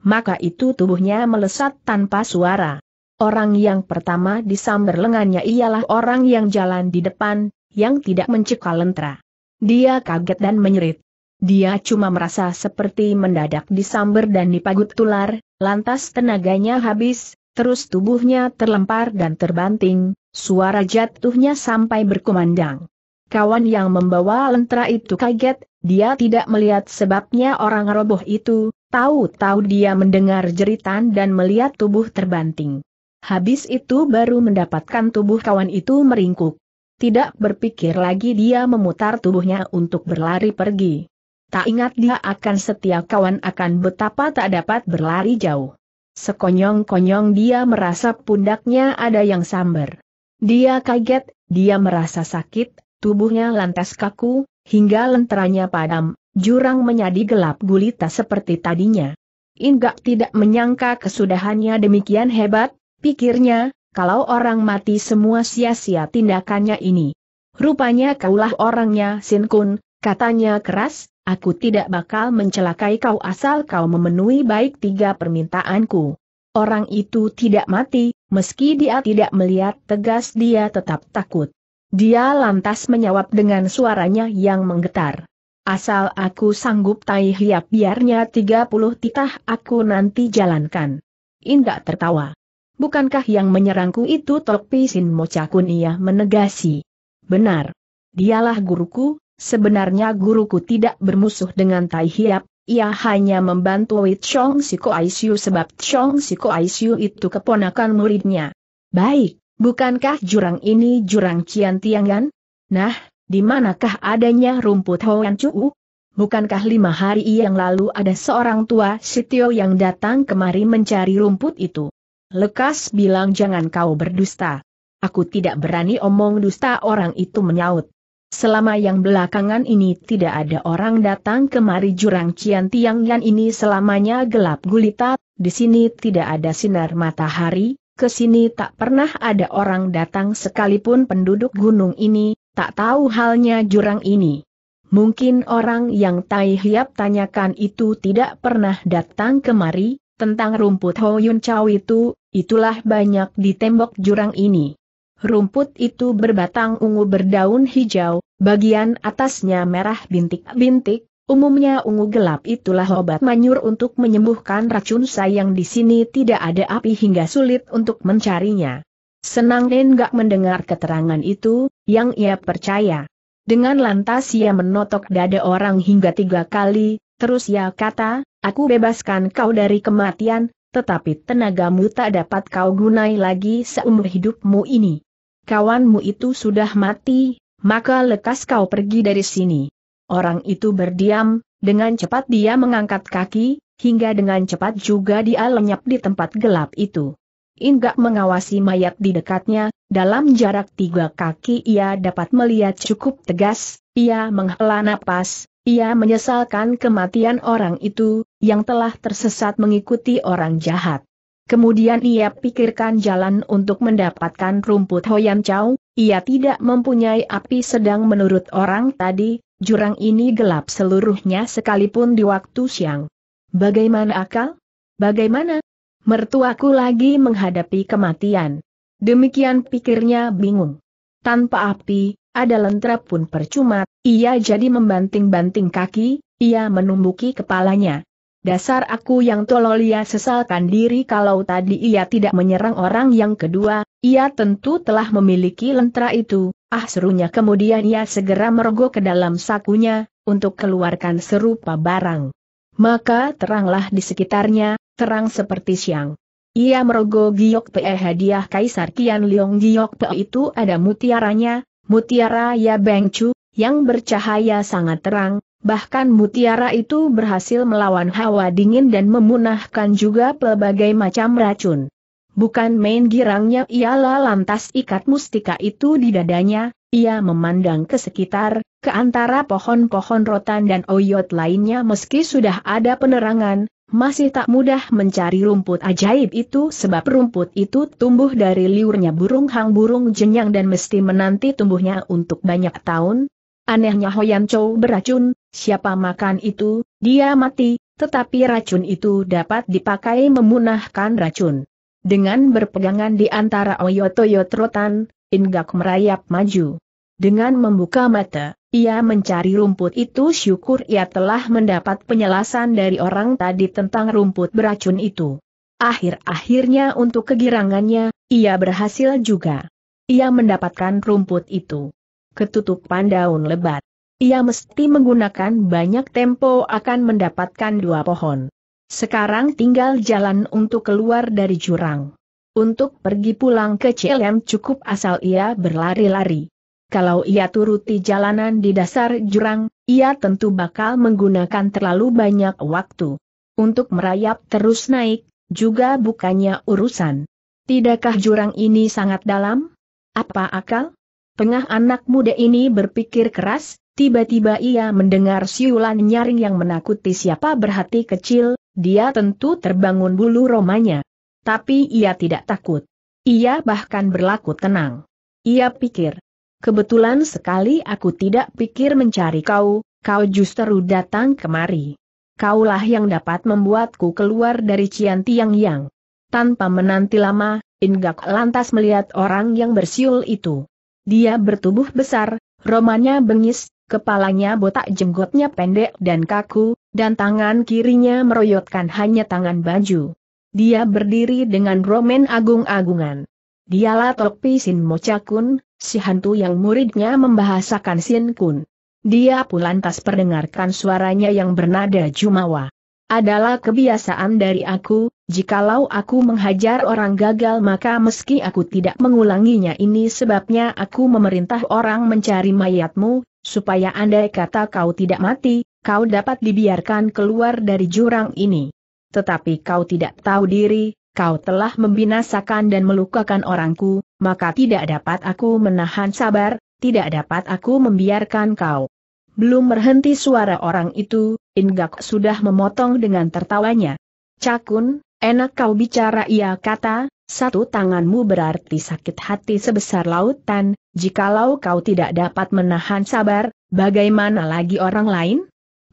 maka itu tubuhnya melesat tanpa suara. Orang yang pertama disambar lengannya ialah orang yang jalan di depan, yang tidak mencekal lentra. Dia kaget dan menyerit. Dia cuma merasa seperti mendadak disambar dan dipagut tular, lantas tenaganya habis, terus tubuhnya terlempar dan terbanting, suara jatuhnya sampai berkumandang. Kawan yang membawa lentera itu kaget, dia tidak melihat sebabnya orang roboh itu, tahu-tahu dia mendengar jeritan dan melihat tubuh terbanting. Habis itu baru mendapatkan tubuh kawan itu meringkuk. Tidak berpikir lagi dia memutar tubuhnya untuk berlari pergi. Tak ingat dia akan setia kawan akan betapa tak dapat berlari jauh. Sekonyong-konyong dia merasa pundaknya ada yang samber. Dia kaget, dia merasa sakit, tubuhnya lantas kaku, hingga lenteranya padam, jurang menjadi gelap gulita seperti tadinya. Inggak tidak menyangka kesudahannya demikian hebat, pikirnya, kalau orang mati semua sia-sia tindakannya ini. Rupanya kaulah orangnya Sin Kun, katanya keras, aku tidak bakal mencelakai kau asal kau memenuhi baik tiga permintaanku. Orang itu tidak mati, meski dia tidak melihat tegas dia tetap takut. Dia lantas menjawab dengan suaranya yang menggetar. Asal aku sanggup tai hiap biarnya 30 titah aku nanti jalankan. Indak tertawa. Bukankah yang menyerangku itu Tokpi Sin Mocakun ia menegasi. Benar. Dialah guruku, sebenarnya guruku tidak bermusuh dengan tai hiap, ia hanya membantu Chong Siko Aisyu sebab Chong Siko Aisyu itu keponakan muridnya. Baik. Bukankah jurang ini jurang Cian Tiangan? Nah, di manakah adanya rumput Hoan Chu? Bukankah lima hari yang lalu ada seorang tua Sitio yang datang kemari mencari rumput itu? Lekas bilang jangan kau berdusta. Aku tidak berani omong dusta orang itu menyaut. Selama yang belakangan ini tidak ada orang datang kemari jurang Cian Tiangyan ini selamanya gelap gulita, di sini tidak ada sinar matahari, ke sini tak pernah ada orang datang sekalipun penduduk gunung ini, tak tahu halnya jurang ini. Mungkin orang yang Tai Hiap tanyakan itu tidak pernah datang kemari, tentang rumput Yun Chow itu, itulah banyak di tembok jurang ini. Rumput itu berbatang ungu berdaun hijau, bagian atasnya merah bintik-bintik, Umumnya ungu gelap itulah obat manjur untuk menyembuhkan racun sayang di sini tidak ada api hingga sulit untuk mencarinya. Senang gak mendengar keterangan itu, yang ia percaya. Dengan lantas ia menotok dada orang hingga tiga kali, terus ia kata, aku bebaskan kau dari kematian, tetapi tenagamu tak dapat kau gunai lagi seumur hidupmu ini. Kawanmu itu sudah mati, maka lekas kau pergi dari sini. Orang itu berdiam, dengan cepat dia mengangkat kaki, hingga dengan cepat juga dia lenyap di tempat gelap itu. Inggak mengawasi mayat di dekatnya, dalam jarak tiga kaki ia dapat melihat cukup tegas, ia menghela napas, ia menyesalkan kematian orang itu, yang telah tersesat mengikuti orang jahat. Kemudian ia pikirkan jalan untuk mendapatkan rumput Hoyan Chow, ia tidak mempunyai api sedang menurut orang tadi, Jurang ini gelap seluruhnya sekalipun di waktu siang. Bagaimana akal? Bagaimana? Mertuaku lagi menghadapi kematian. Demikian pikirnya bingung. Tanpa api, ada lentera pun percuma, ia jadi membanting-banting kaki, ia menumbuki kepalanya. Dasar aku yang tolol ia sesalkan diri kalau tadi ia tidak menyerang orang yang kedua, ia tentu telah memiliki lentera itu, ah serunya kemudian ia segera merogoh ke dalam sakunya, untuk keluarkan serupa barang. Maka teranglah di sekitarnya, terang seperti siang. Ia merogoh giok pe eh, hadiah Kaisar Kian Liong giok pe itu ada mutiaranya, mutiara ya Bengcu, yang bercahaya sangat terang, Bahkan mutiara itu berhasil melawan hawa dingin dan memunahkan juga pelbagai macam racun. Bukan main girangnya ialah lantas ikat mustika itu di dadanya, ia memandang ke sekitar, ke antara pohon-pohon rotan dan oyot lainnya meski sudah ada penerangan, masih tak mudah mencari rumput ajaib itu sebab rumput itu tumbuh dari liurnya burung hang burung jenjang dan mesti menanti tumbuhnya untuk banyak tahun, Anehnya Hoyan Chow beracun, siapa makan itu, dia mati, tetapi racun itu dapat dipakai memunahkan racun. Dengan berpegangan di antara oyotoyotrotan, Ingak merayap maju. Dengan membuka mata, ia mencari rumput itu syukur ia telah mendapat penjelasan dari orang tadi tentang rumput beracun itu. Akhir-akhirnya untuk kegirangannya, ia berhasil juga. Ia mendapatkan rumput itu. Ketutupan daun lebat ia mesti menggunakan banyak tempo akan mendapatkan dua pohon. Sekarang tinggal jalan untuk keluar dari jurang. Untuk pergi pulang ke CLM cukup asal ia berlari-lari. Kalau ia turuti jalanan di dasar jurang, ia tentu bakal menggunakan terlalu banyak waktu. Untuk merayap terus naik, juga bukannya urusan. Tidakkah jurang ini sangat dalam? Apa akal? Tengah anak muda ini berpikir keras, Tiba-tiba ia mendengar siulan nyaring yang menakuti siapa berhati kecil, dia tentu terbangun bulu romanya. Tapi ia tidak takut. Ia bahkan berlaku tenang. Ia pikir, kebetulan sekali aku tidak pikir mencari kau, kau justru datang kemari. Kaulah yang dapat membuatku keluar dari Cian Tiang Yang. Tanpa menanti lama, Ingak lantas melihat orang yang bersiul itu. Dia bertubuh besar, romanya bengis, kepalanya botak jenggotnya pendek dan kaku, dan tangan kirinya meroyotkan hanya tangan baju. Dia berdiri dengan romen agung-agungan. Dialah Topi Sin Mochakun, si hantu yang muridnya membahasakan Sin Kun. Dia pun lantas perdengarkan suaranya yang bernada Jumawa. Adalah kebiasaan dari aku, jikalau aku menghajar orang gagal maka meski aku tidak mengulanginya ini sebabnya aku memerintah orang mencari mayatmu, supaya andai kata kau tidak mati, kau dapat dibiarkan keluar dari jurang ini. Tetapi kau tidak tahu diri, kau telah membinasakan dan melukakan orangku, maka tidak dapat aku menahan sabar, tidak dapat aku membiarkan kau belum berhenti suara orang itu, Inggak sudah memotong dengan tertawanya. Cakun, enak kau bicara ia kata, satu tanganmu berarti sakit hati sebesar lautan, jikalau kau tidak dapat menahan sabar, bagaimana lagi orang lain?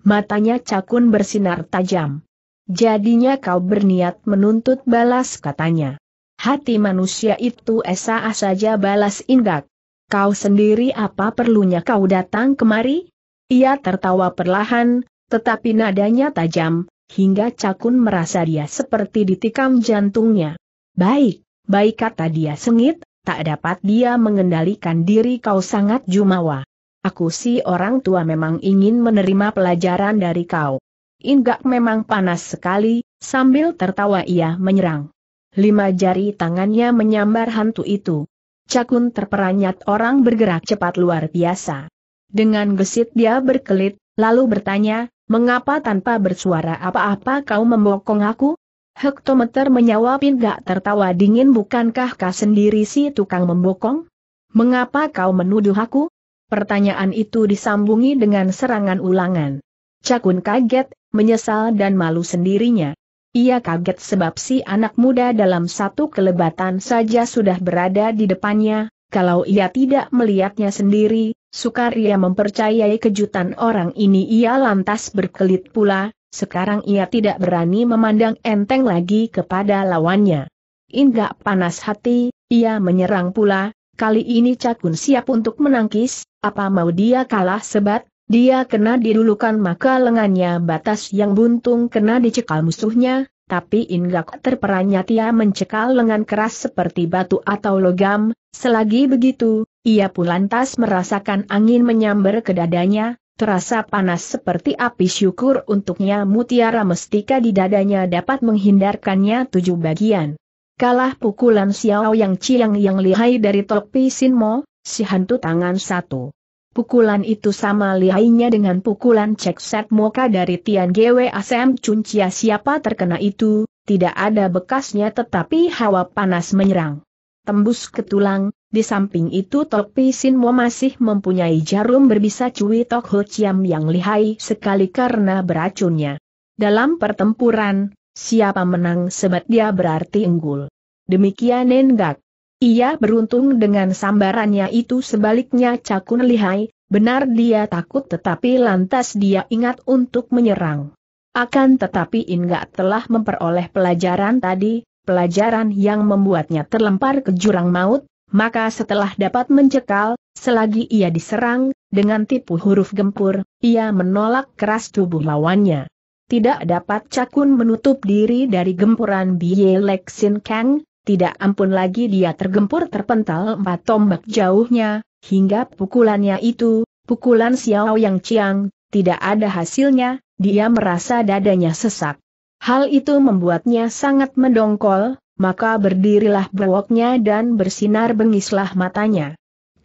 Matanya cakun bersinar tajam. Jadinya kau berniat menuntut balas katanya. Hati manusia itu esa saja balas inggak. Kau sendiri apa perlunya kau datang kemari? Ia tertawa perlahan, tetapi nadanya tajam, hingga Cakun merasa dia seperti ditikam jantungnya. Baik, baik kata dia sengit, tak dapat dia mengendalikan diri kau sangat jumawa. Aku si orang tua memang ingin menerima pelajaran dari kau. Inggak memang panas sekali, sambil tertawa ia menyerang. Lima jari tangannya menyambar hantu itu. Cakun terperanyat orang bergerak cepat luar biasa. Dengan gesit dia berkelit, lalu bertanya, mengapa tanpa bersuara apa-apa kau membokong aku? Hektometer menyawapin gak tertawa dingin bukankah kau sendiri si tukang membokong? Mengapa kau menuduh aku? Pertanyaan itu disambungi dengan serangan ulangan. Cakun kaget, menyesal dan malu sendirinya. Ia kaget sebab si anak muda dalam satu kelebatan saja sudah berada di depannya, kalau ia tidak melihatnya sendiri, Sukaria mempercayai kejutan orang ini ia lantas berkelit pula, sekarang ia tidak berani memandang enteng lagi kepada lawannya. Ingat panas hati, ia menyerang pula, kali ini Cakun siap untuk menangkis, apa mau dia kalah sebat, dia kena didulukan maka lengannya batas yang buntung kena dicekal musuhnya, tapi Inggak terperanyat ia mencekal lengan keras seperti batu atau logam, selagi begitu, ia pun lantas merasakan angin menyambar ke dadanya, terasa panas seperti api syukur untuknya mutiara mestika di dadanya dapat menghindarkannya tujuh bagian. Kalah pukulan Xiao Yang Chiang yang lihai dari Tok Sin Mo, si hantu tangan satu. Pukulan itu sama lihainya dengan pukulan cek set moka dari Tian Gwe Asem Cuncia siapa terkena itu, tidak ada bekasnya tetapi hawa panas menyerang. Tembus ke tulang, di samping itu Tok Mo masih mempunyai jarum berbisa Cui Tok Ho Chiam yang lihai sekali karena beracunnya. Dalam pertempuran, siapa menang sebab dia berarti unggul. Demikian Nenggak. Ia beruntung dengan sambarannya itu sebaliknya cakun lihai, benar dia takut tetapi lantas dia ingat untuk menyerang. Akan tetapi Inggak telah memperoleh pelajaran tadi, pelajaran yang membuatnya terlempar ke jurang maut, maka setelah dapat mencekal, selagi ia diserang, dengan tipu huruf gempur, ia menolak keras tubuh lawannya. Tidak dapat Cakun menutup diri dari gempuran Biye Lexin Kang, tidak ampun lagi dia tergempur terpental empat tombak jauhnya, hingga pukulannya itu, pukulan Xiao Yang Chiang, tidak ada hasilnya, dia merasa dadanya sesak. Hal itu membuatnya sangat mendongkol, maka berdirilah brewoknya dan bersinar bengislah matanya.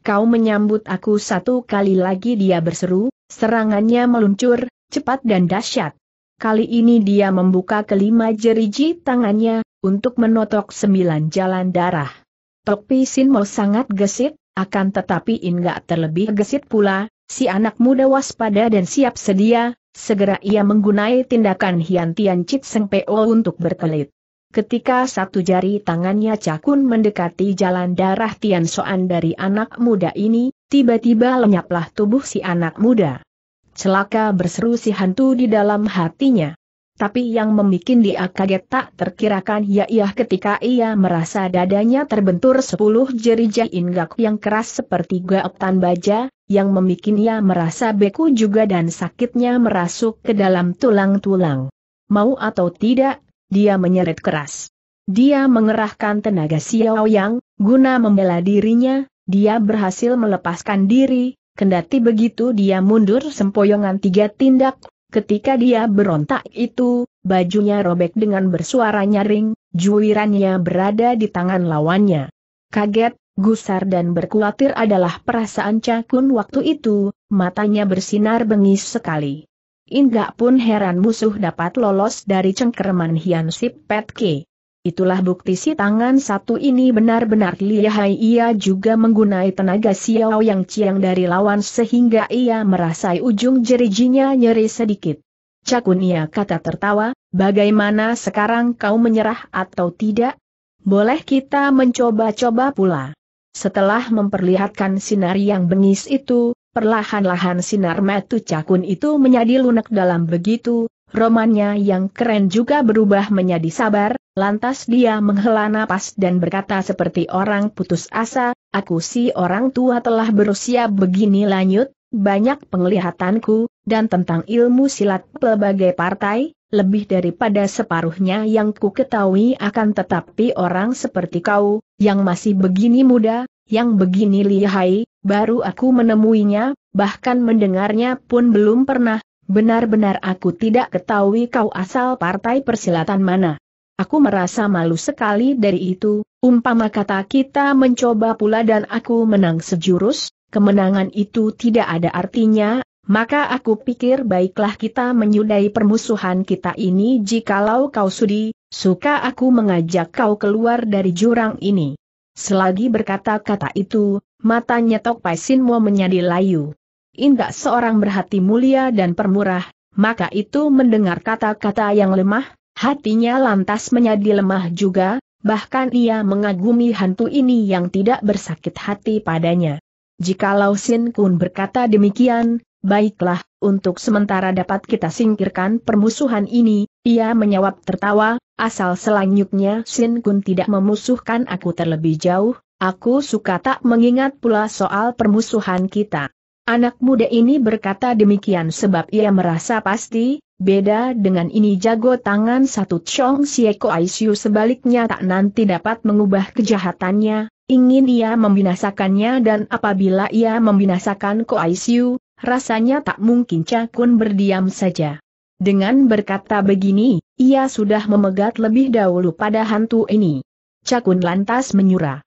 Kau menyambut aku satu kali lagi dia berseru, serangannya meluncur, cepat dan dahsyat. Kali ini dia membuka kelima jeriji tangannya, untuk menotok sembilan jalan darah. Tok Pisin mau sangat gesit, akan tetapi Inga terlebih gesit pula, si anak muda waspada dan siap sedia, segera ia menggunai tindakan Hian Tian Chit Seng PO untuk berkelit. Ketika satu jari tangannya cakun mendekati jalan darah Tian Soan dari anak muda ini, tiba-tiba lenyaplah tubuh si anak muda. Celaka berseru si hantu di dalam hatinya. Tapi yang membuat dia kaget tak terkirakan yaitu ketika ia merasa dadanya terbentur sepuluh jerijah inggak yang keras seperti gaotan baja, yang membuat ia merasa beku juga dan sakitnya merasuk ke dalam tulang-tulang. Mau atau tidak, dia menyeret keras. Dia mengerahkan tenaga Xiao Yang, guna membela dirinya, dia berhasil melepaskan diri, kendati begitu dia mundur sempoyongan tiga tindak, ketika dia berontak itu, bajunya robek dengan bersuara nyaring, juirannya berada di tangan lawannya. Kaget, gusar dan berkulatir adalah perasaan Cakun waktu itu, matanya bersinar bengis sekali. Indra pun heran musuh dapat lolos dari cengkeraman Hian Sip Ke. Itulah bukti si tangan satu ini benar-benar lihai ia juga menggunai tenaga Xiao yang ciang dari lawan sehingga ia merasai ujung jerijinya nyeri sedikit. Cakun ia kata tertawa, bagaimana sekarang kau menyerah atau tidak? Boleh kita mencoba-coba pula. Setelah memperlihatkan sinar yang bengis itu, Perlahan-lahan sinar metu cakun itu menjadi lunak dalam begitu, romannya yang keren juga berubah menjadi sabar, lantas dia menghela napas dan berkata seperti orang putus asa, aku si orang tua telah berusia begini lanjut, banyak penglihatanku, dan tentang ilmu silat pelbagai partai, lebih daripada separuhnya yang ku ketahui akan tetapi orang seperti kau, yang masih begini muda, yang begini lihai, baru aku menemuinya, bahkan mendengarnya pun belum pernah, benar-benar aku tidak ketahui kau asal partai persilatan mana. Aku merasa malu sekali dari itu, umpama kata kita mencoba pula dan aku menang sejurus, kemenangan itu tidak ada artinya, maka aku pikir baiklah kita menyudahi permusuhan kita ini jikalau kau sudi, suka aku mengajak kau keluar dari jurang ini. Selagi berkata-kata itu, matanya Tok sin mua menjadi layu. Indah seorang berhati mulia dan permurah, maka itu mendengar kata-kata yang lemah, hatinya lantas menjadi lemah juga, bahkan ia mengagumi hantu ini yang tidak bersakit hati padanya. Jikalau Sin Kun berkata demikian, baiklah, untuk sementara dapat kita singkirkan permusuhan ini, ia menyawab tertawa, asal selanjutnya Sin Kun tidak memusuhkan aku terlebih jauh, Aku suka tak mengingat pula soal permusuhan kita. Anak muda ini berkata demikian sebab ia merasa pasti, beda dengan ini jago tangan satu Chong Sieko Aisyu sebaliknya tak nanti dapat mengubah kejahatannya, ingin ia membinasakannya dan apabila ia membinasakan Ko Aisyu, rasanya tak mungkin Cakun berdiam saja. Dengan berkata begini, ia sudah memegat lebih dahulu pada hantu ini. Cakun lantas menyurah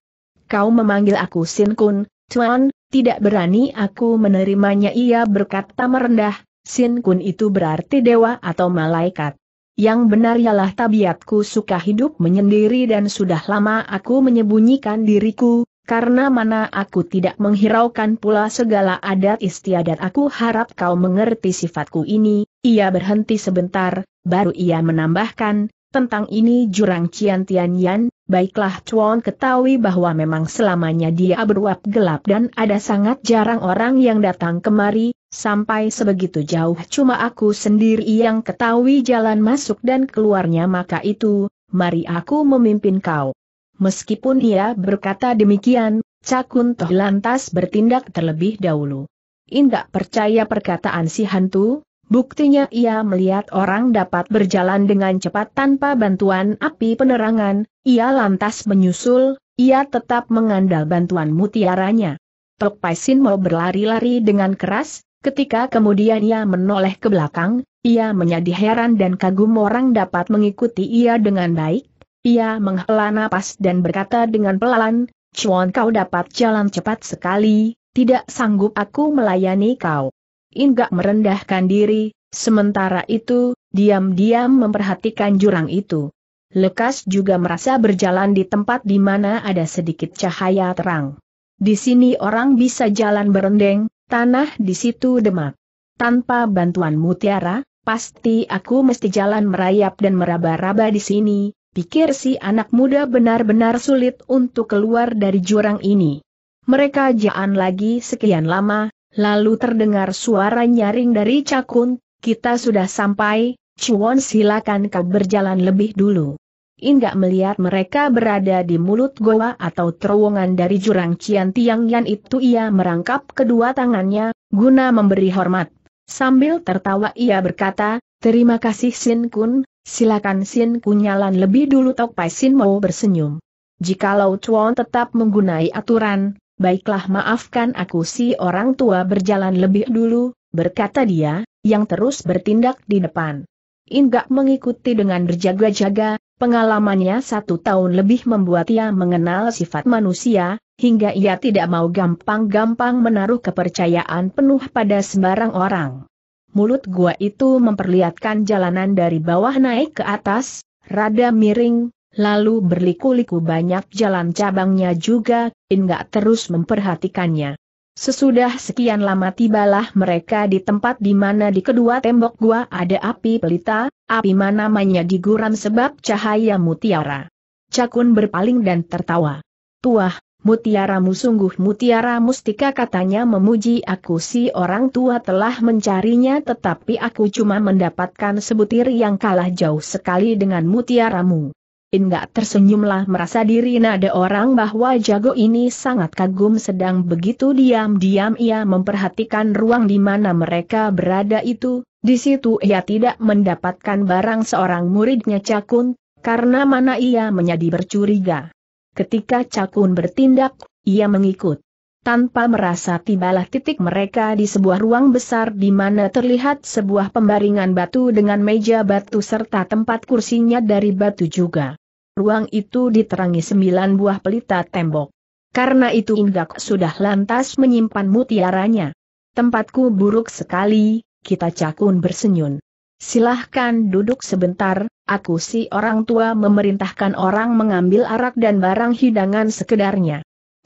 kau memanggil aku Sin Kun, Tuan, tidak berani aku menerimanya ia berkata merendah, Sin Kun itu berarti dewa atau malaikat. Yang benar ialah tabiatku suka hidup menyendiri dan sudah lama aku menyembunyikan diriku, karena mana aku tidak menghiraukan pula segala adat istiadat aku harap kau mengerti sifatku ini, ia berhenti sebentar, baru ia menambahkan, tentang ini jurang Cian Yan, baiklah Chuan ketahui bahwa memang selamanya dia beruap gelap dan ada sangat jarang orang yang datang kemari, sampai sebegitu jauh cuma aku sendiri yang ketahui jalan masuk dan keluarnya maka itu, mari aku memimpin kau. Meskipun ia berkata demikian, Cakun Toh lantas bertindak terlebih dahulu. Indak percaya perkataan si hantu, Buktinya ia melihat orang dapat berjalan dengan cepat tanpa bantuan api penerangan, ia lantas menyusul, ia tetap mengandal bantuan mutiaranya. Pai Sin mau berlari-lari dengan keras, ketika kemudian ia menoleh ke belakang, ia menjadi heran dan kagum orang dapat mengikuti ia dengan baik, ia menghela napas dan berkata dengan pelan, Cuan kau dapat jalan cepat sekali, tidak sanggup aku melayani kau. Inggak merendahkan diri, sementara itu, diam-diam memperhatikan jurang itu. Lekas juga merasa berjalan di tempat di mana ada sedikit cahaya terang. Di sini orang bisa jalan berendeng, tanah di situ demak. Tanpa bantuan mutiara, pasti aku mesti jalan merayap dan meraba-raba di sini, pikir si anak muda benar-benar sulit untuk keluar dari jurang ini. Mereka jalan lagi sekian lama, Lalu terdengar suara nyaring dari Cakun, kita sudah sampai, Chuan. silakan kau berjalan lebih dulu. Ingat melihat mereka berada di mulut goa atau terowongan dari jurang Cian Tiang Yan itu ia merangkap kedua tangannya, guna memberi hormat. Sambil tertawa ia berkata, terima kasih Sin Kun, silakan Sin Kun nyalan lebih dulu Tok Pai Sin mau bersenyum. Jikalau Chuan tetap menggunai aturan, baiklah maafkan aku si orang tua berjalan lebih dulu, berkata dia, yang terus bertindak di depan. Inggak mengikuti dengan berjaga-jaga, pengalamannya satu tahun lebih membuat ia mengenal sifat manusia, hingga ia tidak mau gampang-gampang menaruh kepercayaan penuh pada sembarang orang. Mulut gua itu memperlihatkan jalanan dari bawah naik ke atas, rada miring, lalu berliku-liku banyak jalan cabangnya juga, Enggak terus memperhatikannya. Sesudah sekian lama tibalah mereka di tempat di mana di kedua tembok gua ada api pelita, api mana namanya diguram sebab cahaya mutiara. Cakun berpaling dan tertawa. Tuah, mutiaramu sungguh mutiara mustika katanya memuji aku si orang tua telah mencarinya tetapi aku cuma mendapatkan sebutir yang kalah jauh sekali dengan mutiaramu. Enggak tersenyumlah merasa diri nada orang bahwa jago ini sangat kagum sedang begitu diam-diam ia memperhatikan ruang di mana mereka berada itu, di situ ia tidak mendapatkan barang seorang muridnya Cakun, karena mana ia menjadi bercuriga. Ketika Cakun bertindak, ia mengikut tanpa merasa tibalah titik mereka di sebuah ruang besar di mana terlihat sebuah pembaringan batu dengan meja batu serta tempat kursinya dari batu juga. Ruang itu diterangi sembilan buah pelita tembok. Karena itu Inggak sudah lantas menyimpan mutiaranya. Tempatku buruk sekali, kita cakun bersenyum. Silahkan duduk sebentar, aku si orang tua memerintahkan orang mengambil arak dan barang hidangan sekedarnya.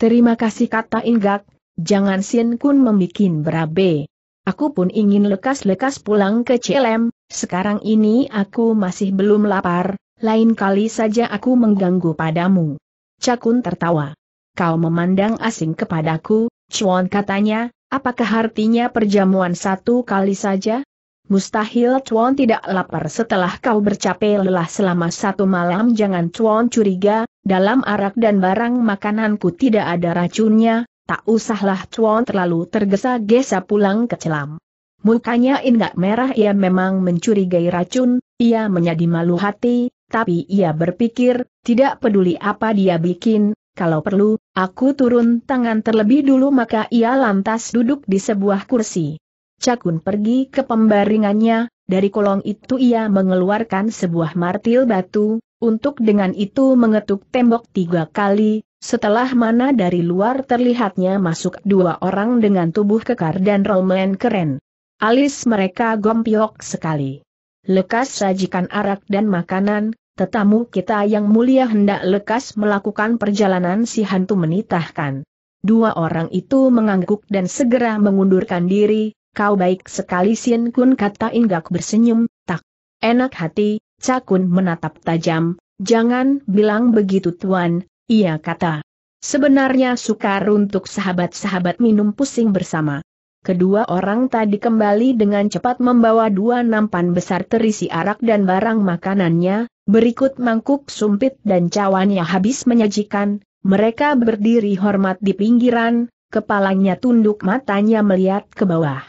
Terima kasih kata Inggak, jangan Sin Kun membuat berabe. Aku pun ingin lekas-lekas pulang ke Cilem, sekarang ini aku masih belum lapar, lain kali saja aku mengganggu padamu. Cakun tertawa. Kau memandang asing kepadaku, Chuan katanya, apakah artinya perjamuan satu kali saja? Mustahil Chuan tidak lapar setelah kau bercapai lelah selama satu malam jangan Chuan curiga, dalam arak dan barang makananku tidak ada racunnya, tak usahlah Chuan terlalu tergesa-gesa pulang ke celam. Mukanya enggak merah ia memang mencurigai racun, ia menjadi malu hati, tapi ia berpikir, tidak peduli apa dia bikin, kalau perlu, aku turun tangan terlebih dulu maka ia lantas duduk di sebuah kursi. Cakun pergi ke pembaringannya, dari kolong itu ia mengeluarkan sebuah martil batu, untuk dengan itu mengetuk tembok tiga kali, setelah mana dari luar terlihatnya masuk dua orang dengan tubuh kekar dan romen keren. Alis mereka gompiok sekali. Lekas sajikan arak dan makanan, tetamu kita yang mulia hendak lekas melakukan perjalanan si hantu menitahkan. Dua orang itu mengangguk dan segera mengundurkan diri, Kau baik sekali Sien Kun kata Inggak bersenyum, tak enak hati, Cakun menatap tajam, jangan bilang begitu tuan, ia kata. Sebenarnya sukar untuk sahabat-sahabat minum pusing bersama. Kedua orang tadi kembali dengan cepat membawa dua nampan besar terisi arak dan barang makanannya, berikut mangkuk sumpit dan cawannya habis menyajikan, mereka berdiri hormat di pinggiran, kepalanya tunduk matanya melihat ke bawah.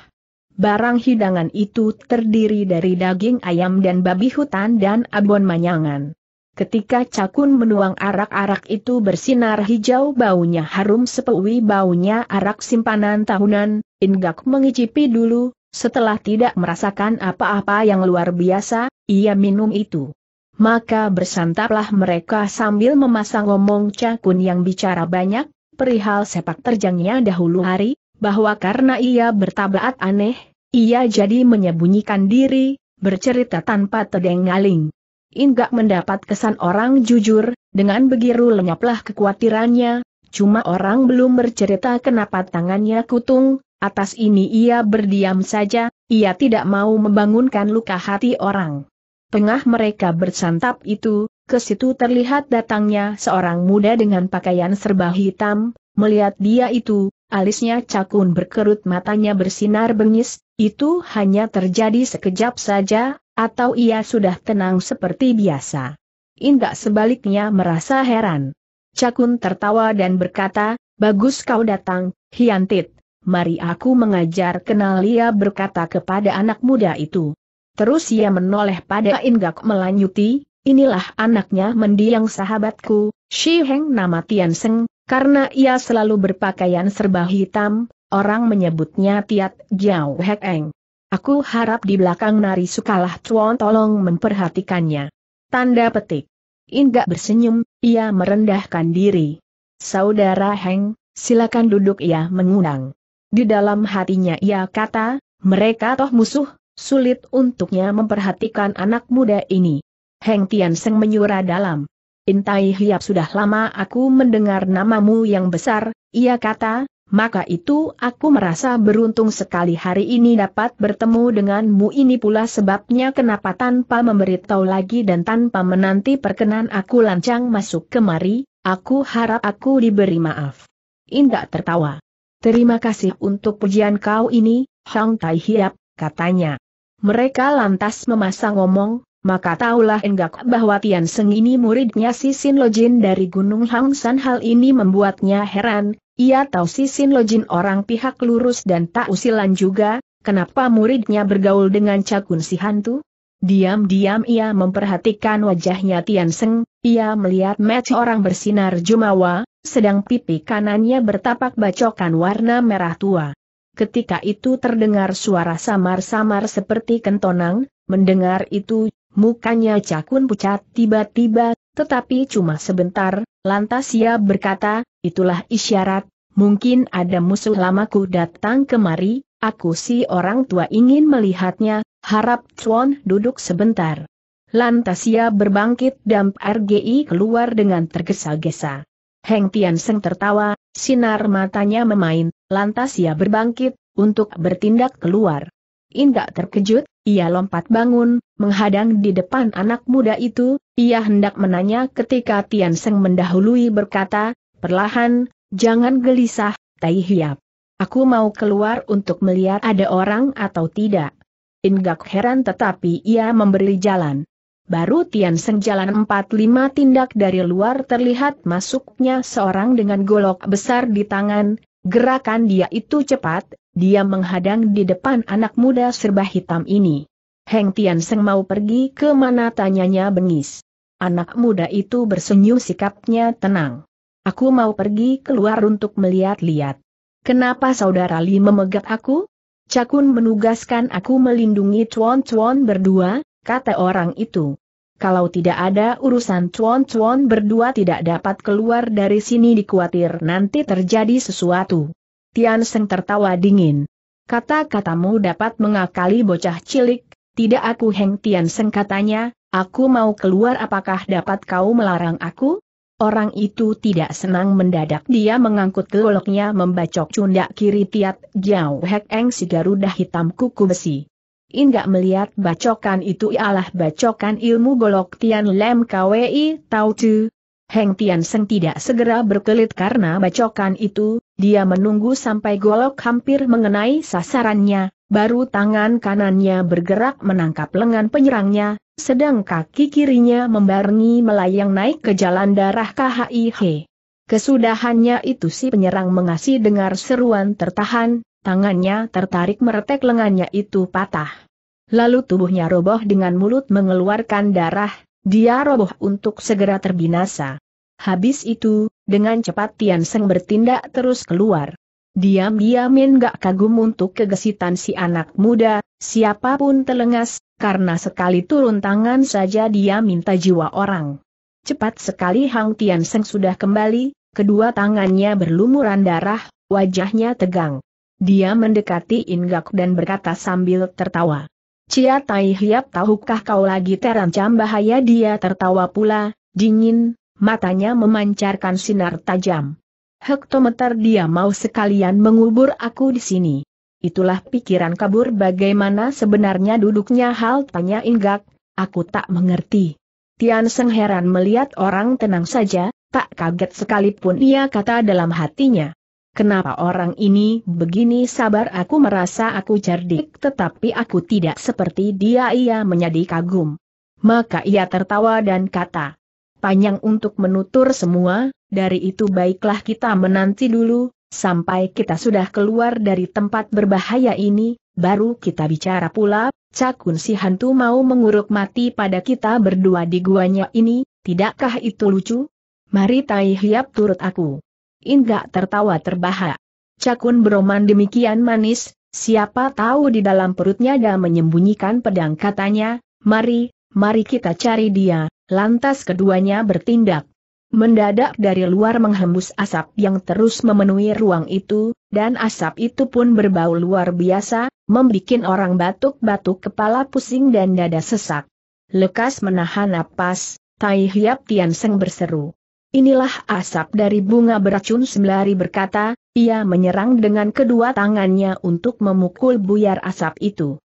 Barang hidangan itu terdiri dari daging ayam dan babi hutan dan abon manyangan. Ketika cakun menuang arak-arak itu bersinar hijau baunya harum sepewi baunya arak simpanan tahunan, Ingak mengicipi dulu, setelah tidak merasakan apa-apa yang luar biasa, ia minum itu. Maka bersantaplah mereka sambil memasang ngomong cakun yang bicara banyak, perihal sepak terjangnya dahulu hari, bahwa karena ia bertablat aneh, ia jadi menyembunyikan diri, bercerita tanpa tedeng-ngaling. Inggak mendapat kesan orang jujur, dengan begitu lenyaplah kekhawatirannya, cuma orang belum bercerita kenapa tangannya kutung, atas ini ia berdiam saja, ia tidak mau membangunkan luka hati orang. Tengah mereka bersantap itu, ke situ terlihat datangnya seorang muda dengan pakaian serba hitam, melihat dia itu, alisnya cakun berkerut matanya bersinar bengis, itu hanya terjadi sekejap saja, atau ia sudah tenang seperti biasa. Indah sebaliknya merasa heran. Cakun tertawa dan berkata, Bagus kau datang, Hiantit. Mari aku mengajar kenal Lia berkata kepada anak muda itu. Terus ia menoleh pada Indak melanjuti, inilah anaknya mendiang sahabatku, Shi Heng nama Tian Seng, karena ia selalu berpakaian serba hitam, orang menyebutnya Tiat Jiao Hek Aku harap di belakang nari sukalah Chuan tolong memperhatikannya. Tanda petik. Inggak bersenyum, ia merendahkan diri. Saudara Heng, silakan duduk ia mengundang. Di dalam hatinya ia kata, mereka toh musuh, sulit untuknya memperhatikan anak muda ini. Heng Tian Seng menyura dalam. Intai Hiap sudah lama aku mendengar namamu yang besar, ia kata, maka itu aku merasa beruntung sekali hari ini dapat bertemu denganmu ini pula sebabnya kenapa tanpa memberitahu lagi dan tanpa menanti perkenan aku lancang masuk kemari, aku harap aku diberi maaf. Indah tertawa. Terima kasih untuk pujian kau ini, Hang Tai Hiap, katanya. Mereka lantas memasang omong, maka taulah Enggak bahwa Tian Seng ini muridnya si Sin Lojin dari Gunung Hang San hal ini membuatnya heran, ia tahu si Sin Lojin orang pihak lurus dan tak usilan juga, kenapa muridnya bergaul dengan cakun si hantu? Diam-diam ia memperhatikan wajahnya Tian Seng, ia melihat match orang bersinar jumawa, sedang pipi kanannya bertapak bacokan warna merah tua. Ketika itu terdengar suara samar-samar seperti kentonang, mendengar itu Mukanya cakun pucat tiba-tiba, tetapi cuma sebentar, lantas ia berkata, itulah isyarat, mungkin ada musuh lamaku datang kemari, aku si orang tua ingin melihatnya, harap Chuan duduk sebentar. Lantas ia berbangkit dan RGI keluar dengan tergesa-gesa. Heng Tian Seng tertawa, sinar matanya memain, lantas ia berbangkit, untuk bertindak keluar. Indah terkejut, ia lompat bangun, menghadang di depan anak muda itu, ia hendak menanya ketika Tian Seng mendahului berkata, perlahan, jangan gelisah, Tai Hiap. Aku mau keluar untuk melihat ada orang atau tidak. Ingak heran tetapi ia memberi jalan. Baru Tian Seng jalan 45 tindak dari luar terlihat masuknya seorang dengan golok besar di tangan, gerakan dia itu cepat, dia menghadang di depan anak muda serba hitam ini. Heng Tian Seng mau pergi ke mana tanyanya bengis. Anak muda itu bersenyum sikapnya tenang. Aku mau pergi keluar untuk melihat-lihat. Kenapa saudara Li memegat aku? Cakun menugaskan aku melindungi cuan-cuan berdua, kata orang itu. Kalau tidak ada urusan cuan-cuan berdua tidak dapat keluar dari sini dikhawatir nanti terjadi sesuatu. Tian Seng tertawa dingin. Kata-katamu dapat mengakali bocah cilik, tidak aku Heng Tian Seng katanya, aku mau keluar apakah dapat kau melarang aku? Orang itu tidak senang mendadak dia mengangkut goloknya membacok cundak kiri tiat jauh hek eng si garuda hitam kuku besi. Ingat melihat bacokan itu ialah bacokan ilmu golok Tian Lem KWI Tau Tu. Heng Tian Seng tidak segera berkelit karena bacokan itu, dia menunggu sampai golok hampir mengenai sasarannya, baru tangan kanannya bergerak menangkap lengan penyerangnya, sedang kaki kirinya membarengi melayang naik ke jalan darah KHIH. Kesudahannya itu si penyerang mengasih dengar seruan tertahan, tangannya tertarik meretek lengannya itu patah. Lalu tubuhnya roboh dengan mulut mengeluarkan darah, dia roboh untuk segera terbinasa. Habis itu, dengan cepat Tian Seng bertindak terus keluar. Diam-diam gak kagum untuk kegesitan si anak muda, siapapun telengas, karena sekali turun tangan saja dia minta jiwa orang. Cepat sekali Hang Tian Seng sudah kembali, kedua tangannya berlumuran darah, wajahnya tegang. Dia mendekati Ingak dan berkata sambil tertawa. Cia Tai Hiap tahukah kau lagi terancam bahaya dia tertawa pula, dingin, matanya memancarkan sinar tajam hektometer dia mau sekalian mengubur aku di sini. Itulah pikiran kabur bagaimana sebenarnya duduknya hal tanya Inggak, aku tak mengerti. Tian Seng heran melihat orang tenang saja, tak kaget sekalipun ia kata dalam hatinya. Kenapa orang ini begini sabar aku merasa aku cerdik tetapi aku tidak seperti dia ia menjadi kagum. Maka ia tertawa dan kata, panjang untuk menutur semua, dari itu baiklah kita menanti dulu, sampai kita sudah keluar dari tempat berbahaya ini, baru kita bicara pula, cakun si hantu mau menguruk mati pada kita berdua di guanya ini, tidakkah itu lucu? Mari tai hiap turut aku. Inggak tertawa terbahak. Cakun beroman demikian manis, siapa tahu di dalam perutnya ada menyembunyikan pedang katanya, mari, mari kita cari dia, lantas keduanya bertindak. Mendadak dari luar menghembus asap yang terus memenuhi ruang itu, dan asap itu pun berbau luar biasa, membuat orang batuk-batuk kepala pusing dan dada sesak. Lekas menahan napas, Tai Hiap Tian Seng berseru. Inilah asap dari bunga beracun sembari berkata, ia menyerang dengan kedua tangannya untuk memukul buyar asap itu.